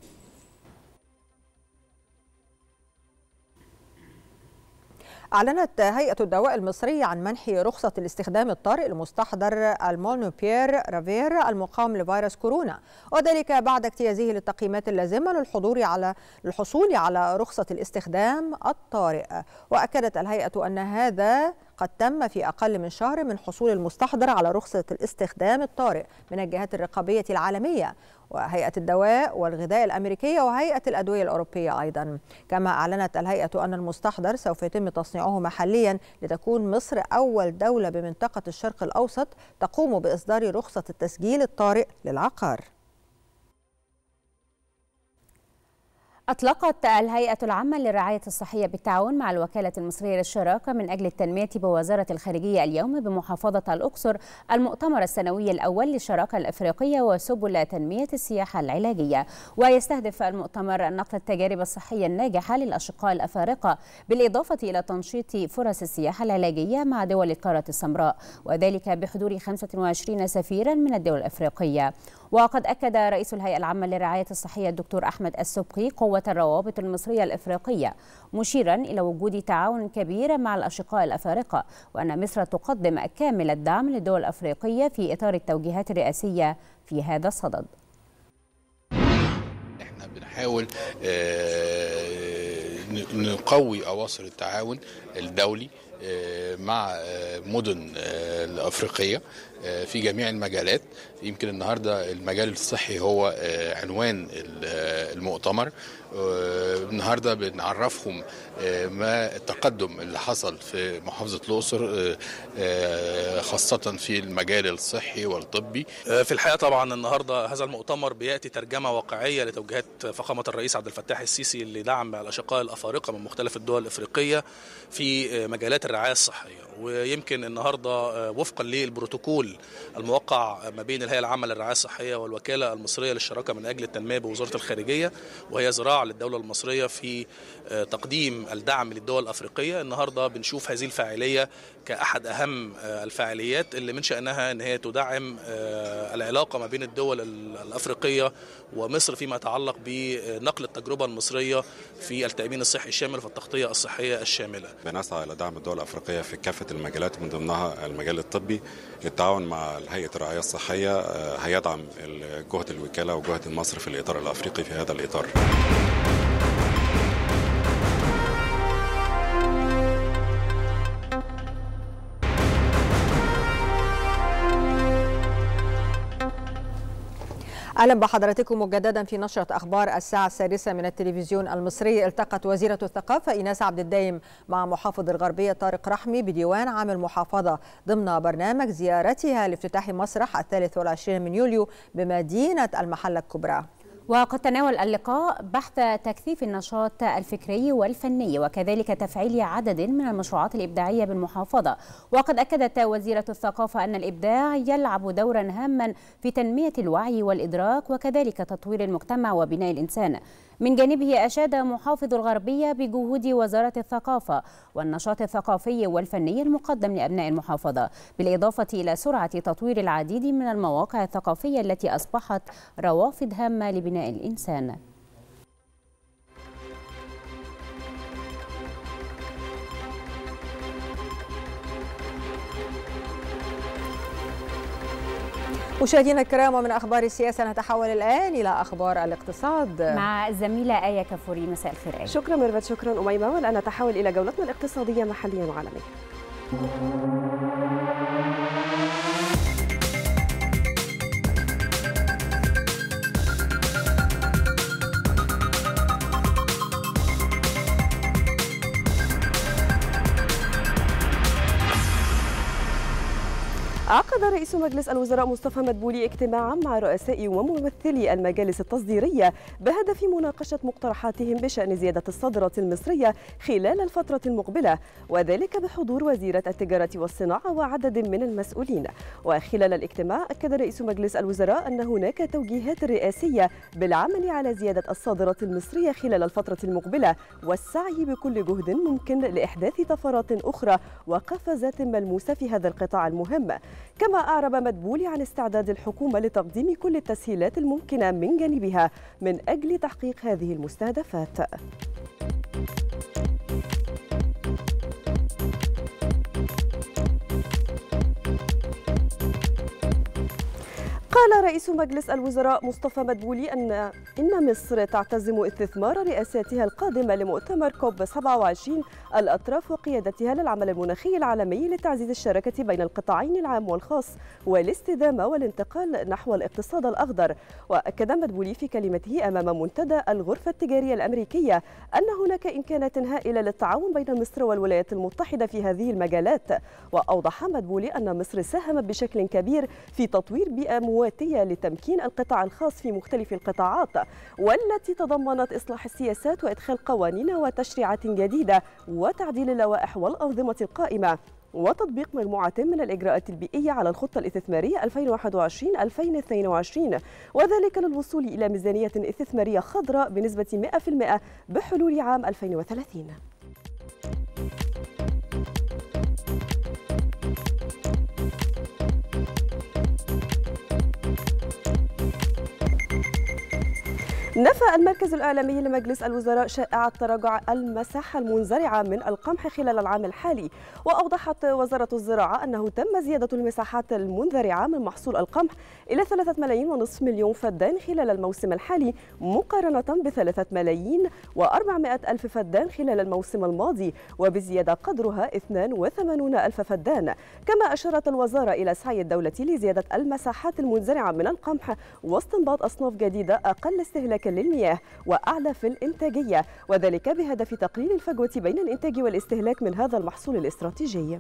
أعلنت هيئة الدواء المصرية عن منح رخصة الاستخدام الطارئ لمستحضر المونوبيير رافير المقام لفيروس كورونا وذلك بعد اجتيازه للتقييمات اللازمة للحضور على للحصول على رخصة الاستخدام الطارئ وأكدت الهيئة أن هذا قد تم في أقل من شهر من حصول المستحضر على رخصة الاستخدام الطارئ من الجهات الرقابية العالمية وهيئة الدواء والغذاء الأمريكية وهيئة الأدوية الأوروبية أيضا كما أعلنت الهيئة أن المستحضر سوف يتم تصنيعه محليا لتكون مصر أول دولة بمنطقة الشرق الأوسط تقوم بإصدار رخصة التسجيل الطارئ للعقار أطلقت الهيئة العامة للرعاية الصحية بالتعاون مع الوكالة المصرية للشراكة من أجل التنمية بوزارة الخارجية اليوم بمحافظة الأقصر المؤتمر السنوي الأول للشراكة الأفريقية وسبل تنمية السياحة العلاجية ويستهدف المؤتمر نقل التجارب الصحية الناجحة للأشقاء الأفارقة بالإضافة إلى تنشيط فرص السياحة العلاجية مع دول القارة السمراء وذلك بحضور 25 سفيرا من الدول الأفريقية وقد أكد رئيس الهيئة العامة للرعاية الصحية الدكتور أحمد السبقي قوة الروابط المصرية الإفريقية مشيرا إلى وجود تعاون كبير مع الأشقاء الأفارقة وأن مصر تقدم كامل الدعم للدول الأفريقية في إطار التوجيهات الرئاسية في هذا الصدد احنا بنحاول آه، نقوي أواصر التعاون الدولي آه، مع آه، مدن الافريقيه آه، في جميع المجالات يمكن النهارده المجال الصحي هو آه، عنوان آه، المؤتمر النهارده بنعرفهم ما التقدم اللي حصل في محافظه الاقصر خاصه في المجال الصحي والطبي في الحقيقه طبعا النهارده هذا المؤتمر بياتي ترجمه واقعيه لتوجيهات فخامه الرئيس عبد الفتاح السيسي لدعم الاشقاء الافارقه من مختلف الدول الافريقيه في مجالات الرعايه الصحيه ويمكن النهارده وفقا للبروتوكول الموقع ما بين الهيئه العامه للرعايه الصحيه والوكاله المصريه للشراكه من اجل التنميه بوزاره الخارجيه وهي ذراع للدوله المصريه في آه، تقديم الدعم للدول الافريقيه النهارده بنشوف هذه الفاعليه كاحد اهم آه، الفعاليات اللي من شانها ان هي تدعم آه، العلاقه ما بين الدول الافريقيه ومصر فيما يتعلق بنقل التجربه المصريه في التامين الصحي الشامل في التغطيه الصحيه الشامله بنسعى الى دعم الدول الافريقيه في كافه المجالات من ضمنها المجال الطبي التعاون بالتعاون مع هيئه الرعايه الصحيه آه، هيدعم جهد الوكاله وجهد مصر في الإطار الأفريقي في هذا الإطار اهلا بحضراتكم مجددا في نشره اخبار الساعه السادسه من التلفزيون المصري التقت وزيره الثقافه ايناس عبد الدايم مع محافظ الغربيه طارق رحمي بديوان عام المحافظه ضمن برنامج زيارتها لافتتاح مسرح الثالث والعشرين من يوليو بمدينه المحله الكبرى وقد تناول اللقاء بحث تكثيف النشاط الفكري والفني وكذلك تفعيل عدد من المشروعات الإبداعية بالمحافظة وقد أكدت وزيرة الثقافة أن الإبداع يلعب دورا هاما في تنمية الوعي والإدراك وكذلك تطوير المجتمع وبناء الإنسان من جانبه أشاد محافظ الغربية بجهود وزارة الثقافة والنشاط الثقافي والفني المقدم لأبناء المحافظة بالإضافة إلى سرعة تطوير العديد من المواقع الثقافية التي أصبحت روافد هامة لبناء الإنسان مشاهدينا الكرام ومن اخبار السياسه نتحول الان الى اخبار الاقتصاد مع الزميله ايه كفوري مساء الخير آية. شكرا ميرفت شكرا اميمه والان نتحول الى جولتنا الاقتصاديه محليا وعالميا عقد رئيس مجلس الوزراء مصطفى مدبولي اجتماعا مع رؤساء وممثلي المجالس التصديرية بهدف مناقشة مقترحاتهم بشأن زيادة الصادرات المصرية خلال الفترة المقبلة وذلك بحضور وزيرة التجارة والصناعة وعدد من المسؤولين وخلال الاجتماع أكد رئيس مجلس الوزراء أن هناك توجيهات رئاسية بالعمل على زيادة الصادرات المصرية خلال الفترة المقبلة والسعي بكل جهد ممكن لإحداث طفرات أخرى وقفزات ملموسة في هذا القطاع المهم كما أعرب مدبولي عن استعداد الحكومة لتقديم كل التسهيلات الممكنة من جانبها من أجل تحقيق هذه المستهدفات قال رئيس مجلس الوزراء مصطفى مدبولي أن إن مصر تعتزم استثمار رئاساتها القادمة لمؤتمر كوب 27 الأطراف وقيادتها للعمل المناخي العالمي لتعزيز الشراكة بين القطاعين العام والخاص والاستدامة والانتقال نحو الاقتصاد الأخضر وأكد مدبولي في كلمته أمام منتدى الغرفة التجارية الأمريكية أن هناك إمكانات هائلة للتعاون بين مصر والولايات المتحدة في هذه المجالات وأوضح مدبولي أن مصر ساهمت بشكل كبير في تطوير بيئة مواتية لتمكين القطاع الخاص في مختلف القطاعات والتي تضمنت إصلاح السياسات وإدخال قوانين وتشريعات جديدة وتعديل اللوائح والأنظمة القائمة وتطبيق مجموعة من الإجراءات البيئية على الخطة الاستثمارية 2021-2022 وذلك للوصول إلى ميزانية استثمارية خضراء بنسبة 100% بحلول عام 2030 نفى المركز الإعلامي لمجلس الوزراء شائعة تراجع المساحة المنزرعة من القمح خلال العام الحالي وأوضحت وزارة الزراعة أنه تم زيادة المساحات المنزرعة من محصول القمح إلى 3 ملايين ونصف مليون فدان خلال الموسم الحالي مقارنة ب 3 ملايين و400 ألف فدان خلال الموسم الماضي وبزيادة قدرها 82 ألف فدان كما أشارت الوزارة إلى سعي الدولة لزيادة المساحات المنزرعة من القمح واستنباط أصناف جديدة أقل استهلاكا للمياه وأعلى في الإنتاجية وذلك بهدف تقليل الفجوة بين الإنتاج والاستهلاك من هذا المحصول الاستراتيجي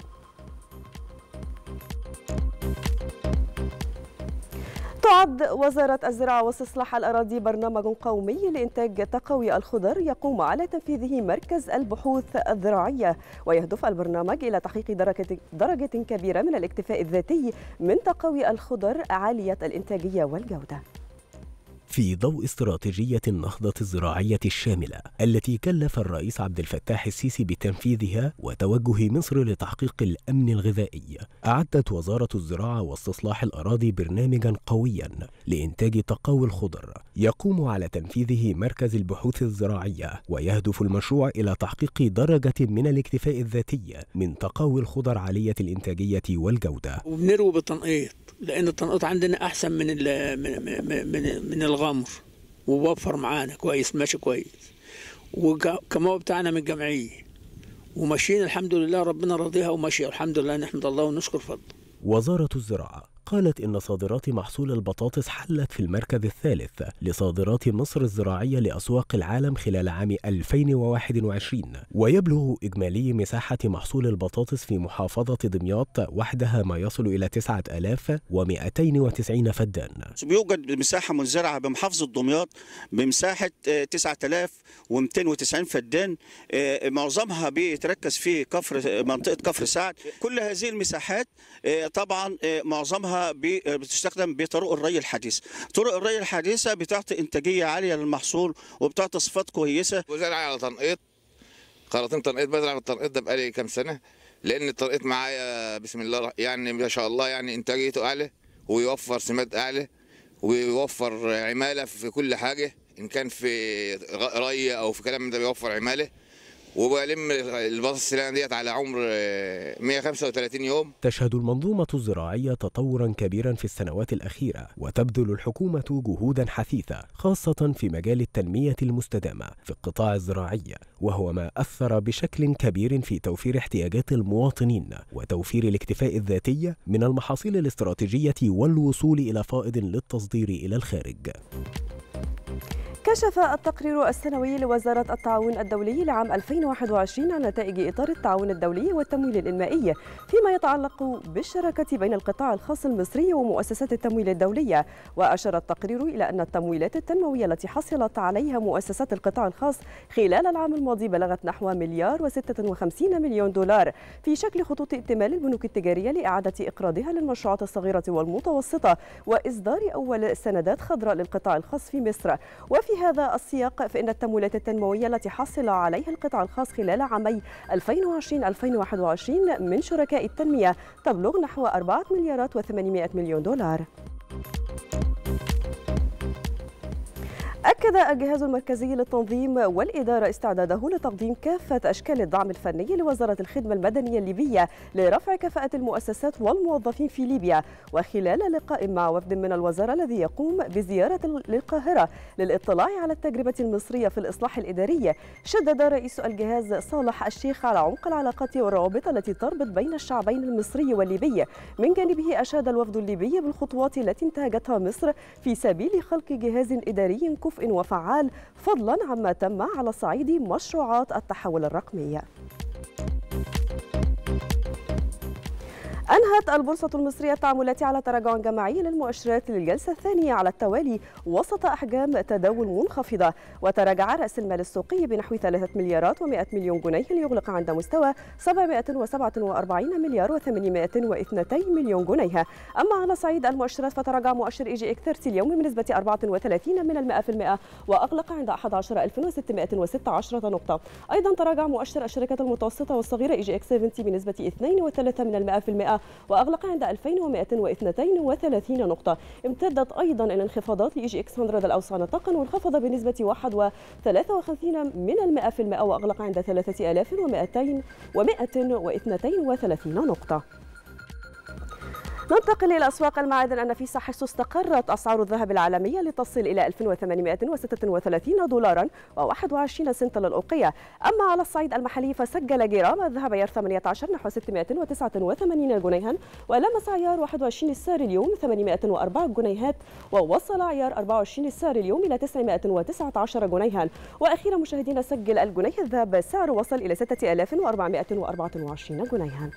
تعد وزارة الزراعة واستصلاح الأراضي برنامج قومي لإنتاج تقوي الخضر يقوم على تنفيذه مركز البحوث الزراعية ويهدف البرنامج إلى تحقيق درجة, درجة كبيرة من الاكتفاء الذاتي من تقوي الخضر عالية الإنتاجية والجودة في ضوء استراتيجية النهضة الزراعية الشاملة التي كلف الرئيس عبد الفتاح السيسي بتنفيذها وتوجه مصر لتحقيق الأمن الغذائي أعدت وزارة الزراعة واستصلاح الأراضي برنامجا قويا لإنتاج تقاوي الخضر يقوم على تنفيذه مركز البحوث الزراعية ويهدف المشروع إلى تحقيق درجة من الاكتفاء الذاتي من تقاوي الخضر عالية الإنتاجية والجودة وبنروي بالتنقيط لأن التنقيط عندنا أحسن من ال من من, من, من الغمر ووفر معانا كويس ماشي كويس وكمو بتاعنا من الجمعيه ومشينا الحمد لله ربنا رضيها وماشي الحمد لله نحمد الله ونشكر فضل وزارة الزراعة قالت إن صادرات محصول البطاطس حلت في المركز الثالث لصادرات مصر الزراعية لأسواق العالم خلال عام 2021 ويبلغ إجمالي مساحة محصول البطاطس في محافظة دمياط وحدها ما يصل إلى 9290 فدان يوجد مساحة منزرعة بمحافظة دمياط بمساحة 9290 آه، فدان آه، معظمها بيتركز في كفر آه، منطقة كفر سعد كل هذه المساحات طبعا معظمها بتستخدم بطرق الري الحديث طرق الري الحديثه بتعطي انتاجيه عاليه للمحصول وبتعطي صفات كويسه وزرع على تنقيط قرطين تنقيط بزرع التنقيط ده بقالي كام سنه لان التنقيط معايا بسم الله يعني ما شاء الله يعني انتاجيته اعلى ويوفر سماد اعلى ويوفر عماله في كل حاجه ان كان في ري او في كلام ده بيوفر عماله وبلم الباص السلانه ديت على عمر 135 آه، يوم تشهد المنظومه الزراعيه تطورا كبيرا في السنوات الاخيره وتبذل الحكومه جهودا حثيثه خاصه في مجال التنميه المستدامه في القطاع الزراعي وهو ما اثر بشكل كبير في توفير احتياجات المواطنين وتوفير الاكتفاء الذاتي من المحاصيل الاستراتيجيه والوصول الى فائض للتصدير الى الخارج كشف التقرير السنوي لوزارة التعاون الدولي لعام 2021 عن نتائج إطار التعاون الدولي والتمويل الإنمائي فيما يتعلق بالشراكة بين القطاع الخاص المصري ومؤسسات التمويل الدولية وأشار التقرير إلى أن التمويلات التنموية التي حصلت عليها مؤسسات القطاع الخاص خلال العام الماضي بلغت نحو مليار و56 مليون دولار في شكل خطوط ائتمان البنوك التجارية لإعادة إقراضها للمشروعات الصغيرة والمتوسطة وإصدار أول سندات خضراء للقطاع الخاص في مصر وفي هذا السياق فإن التمويلات التنموية التي حصل عليها القطاع الخاص خلال عامي 2020-2021 من شركاء التنمية تبلغ نحو 4 مليارات و800 مليون دولار. أكد الجهاز المركزي للتنظيم والإدارة استعداده لتقديم كافة أشكال الدعم الفني لوزارة الخدمة المدنية الليبية لرفع كفاءة المؤسسات والموظفين في ليبيا وخلال لقاء مع وفد من الوزارة الذي يقوم بزيارة للقاهرة للإطلاع على التجربة المصرية في الإصلاح الإداري شدد رئيس الجهاز صالح الشيخ على عمق العلاقات والروابط التي تربط بين الشعبين المصري والليبي من جانبه أشاد الوفد الليبي بالخطوات التي انتهجتها مصر في سبيل خلق جهاز إداري كفر بكفء وفعال فضلا عما تم على صعيد مشروعات التحول الرقمي أنهت البورصة المصرية التعاملات على تراجع جماعي للمؤشرات للجلسة الثانية على التوالي وسط أحجام تداول منخفضة وتراجع رأس المال السوقي بنحو 3 مليارات و100 مليون جنيه ليغلق عند مستوى 747 مليار و802 مليون جنيه أما على صعيد المؤشرات فتراجع مؤشر إي جي إك 30 اليوم بنسبة 34 من المئة في المئة وأغلق عند 11616 نقطة أيضا تراجع مؤشر الشركات المتوسطة والصغيرة إي جي إك 70 بنسبة 2 من المئة في المئة وأغلق عند 2232 نقطة امتدت أيضا الانخفاضات لإي جي إكس 100 الأوصان الطاقا وانخفض بنسبة 1.53 من المئة في المئة وأغلق عند 3232 نقطة ننتقل إلى أسواق المعادن أن في حيث استقرت أسعار الذهب العالمية لتصل إلى 1836 دولارا و21 سنتا للأوقية أما على الصعيد المحلي فسجل جرام الذهب عيار 18 نحو 689 جنيها ولمس عيار 21 السعر اليوم 804 جنيهات ووصل عيار 24 السعر اليوم إلى 919 جنيها وأخيرا مشاهدينا سجل الجنيه الذهب سعر وصل إلى 6424 جنيها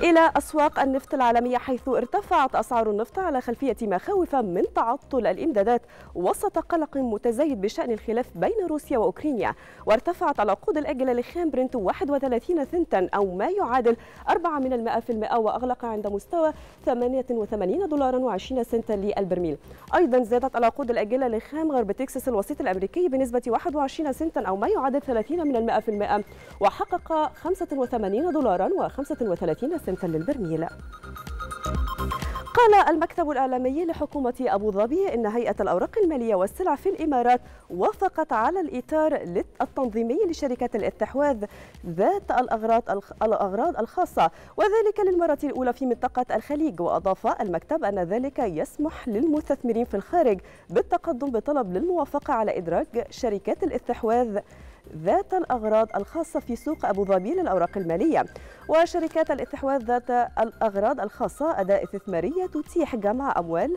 إلى أسواق النفط العالمية حيث ارتفعت أسعار النفط على خلفية مخاوف من تعطل الإمدادات وسط قلق متزايد بشأن الخلاف بين روسيا وأوكرانيا وارتفعت العقود الآجلة لخام برنت 31 سنتا أو ما يعادل 4 من المائة في المائة وأغلق عند مستوى 88 دولارا و20 سنتا للبرميل أيضا زادت العقود الآجلة لخام غرب تكساس الوسيط الأمريكي بنسبة 21 سنتا أو ما يعادل 30 من المائة في المائة وحقق 85 دولارا و35 سنتا للبرميل قال المكتب الإعلامي لحكومة أبو ظبي إن هيئة الأوراق المالية والسلع في الإمارات وافقت على الإطار التنظيمي لشركة الاستحواذ ذات الأغراض الأغراض الخاصة وذلك للمرة الأولى في منطقة الخليج وأضاف المكتب أن ذلك يسمح للمستثمرين في الخارج بالتقدم بطلب للموافقة على إدراج شركات الاستحواذ ذات الأغراض الخاصة في سوق أبو ظبي للأوراق المالية وشركات الاستحواذ ذات الأغراض الخاصة أداء استثمارية تتيح جمع أموال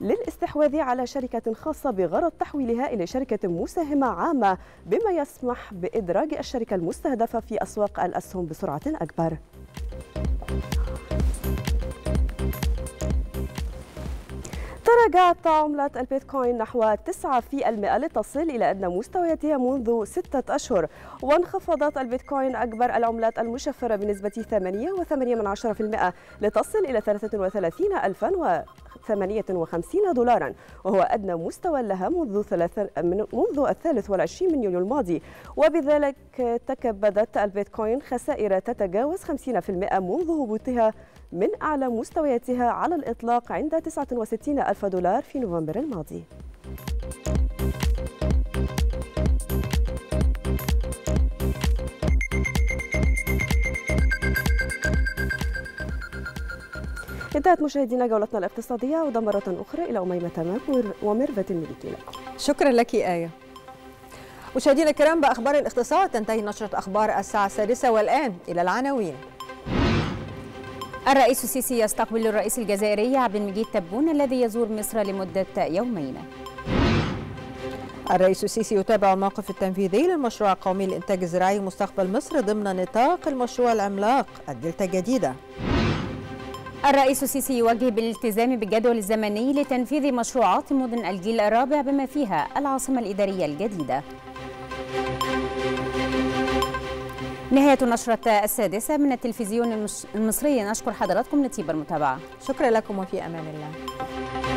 للاستحواذ على شركة خاصة بغرض تحويلها إلى شركة مساهمة عامة بما يسمح بإدراج الشركة المستهدفة في أسواق الأسهم بسرعة أكبر. ارتجعت عملة البيتكوين نحو 9% لتصل إلى أدنى مستوياتها منذ ستة أشهر وانخفضت البيتكوين أكبر العملات المشفرة بنسبة 8.8% لتصل إلى 33058 دولارا وهو أدنى مستوى لها منذ منذ الثالث والعشرين من يوليو الماضي وبذلك تكبدت البيتكوين خسائر تتجاوز 50% منذ هبوطها من أعلى مستوياتها على الإطلاق عند 69 ألف دولار في نوفمبر الماضي انتهت مشاهدينا جولتنا الاقتصادية ودمرة مرة أخرى إلى أميمة تمام وميرفت المليكي لكم شكرا لك آية مشاهدينا الكرام بأخبار الاقتصاد تنتهي نشرة أخبار الساعة السادسة والآن إلى العناوين الرئيس السيسي يستقبل الرئيس الجزائري عبد المجيد تبون الذي يزور مصر لمدة يومين الرئيس السيسي يتابع الموقف التنفيذي للمشروع القومي للإنتاج الزراعي مستقبل مصر ضمن نطاق المشروع العملاق الدلتا الجديدة الرئيس السيسي يوجه بالالتزام بالجدول الزمني لتنفيذ مشروعات مدن الجيل الرابع بما فيها العاصمة الإدارية الجديدة نهاية النشرة السادسة من التلفزيون المصري نشكر حضراتكم لطيب المتابعة شكرا لكم وفي أمان الله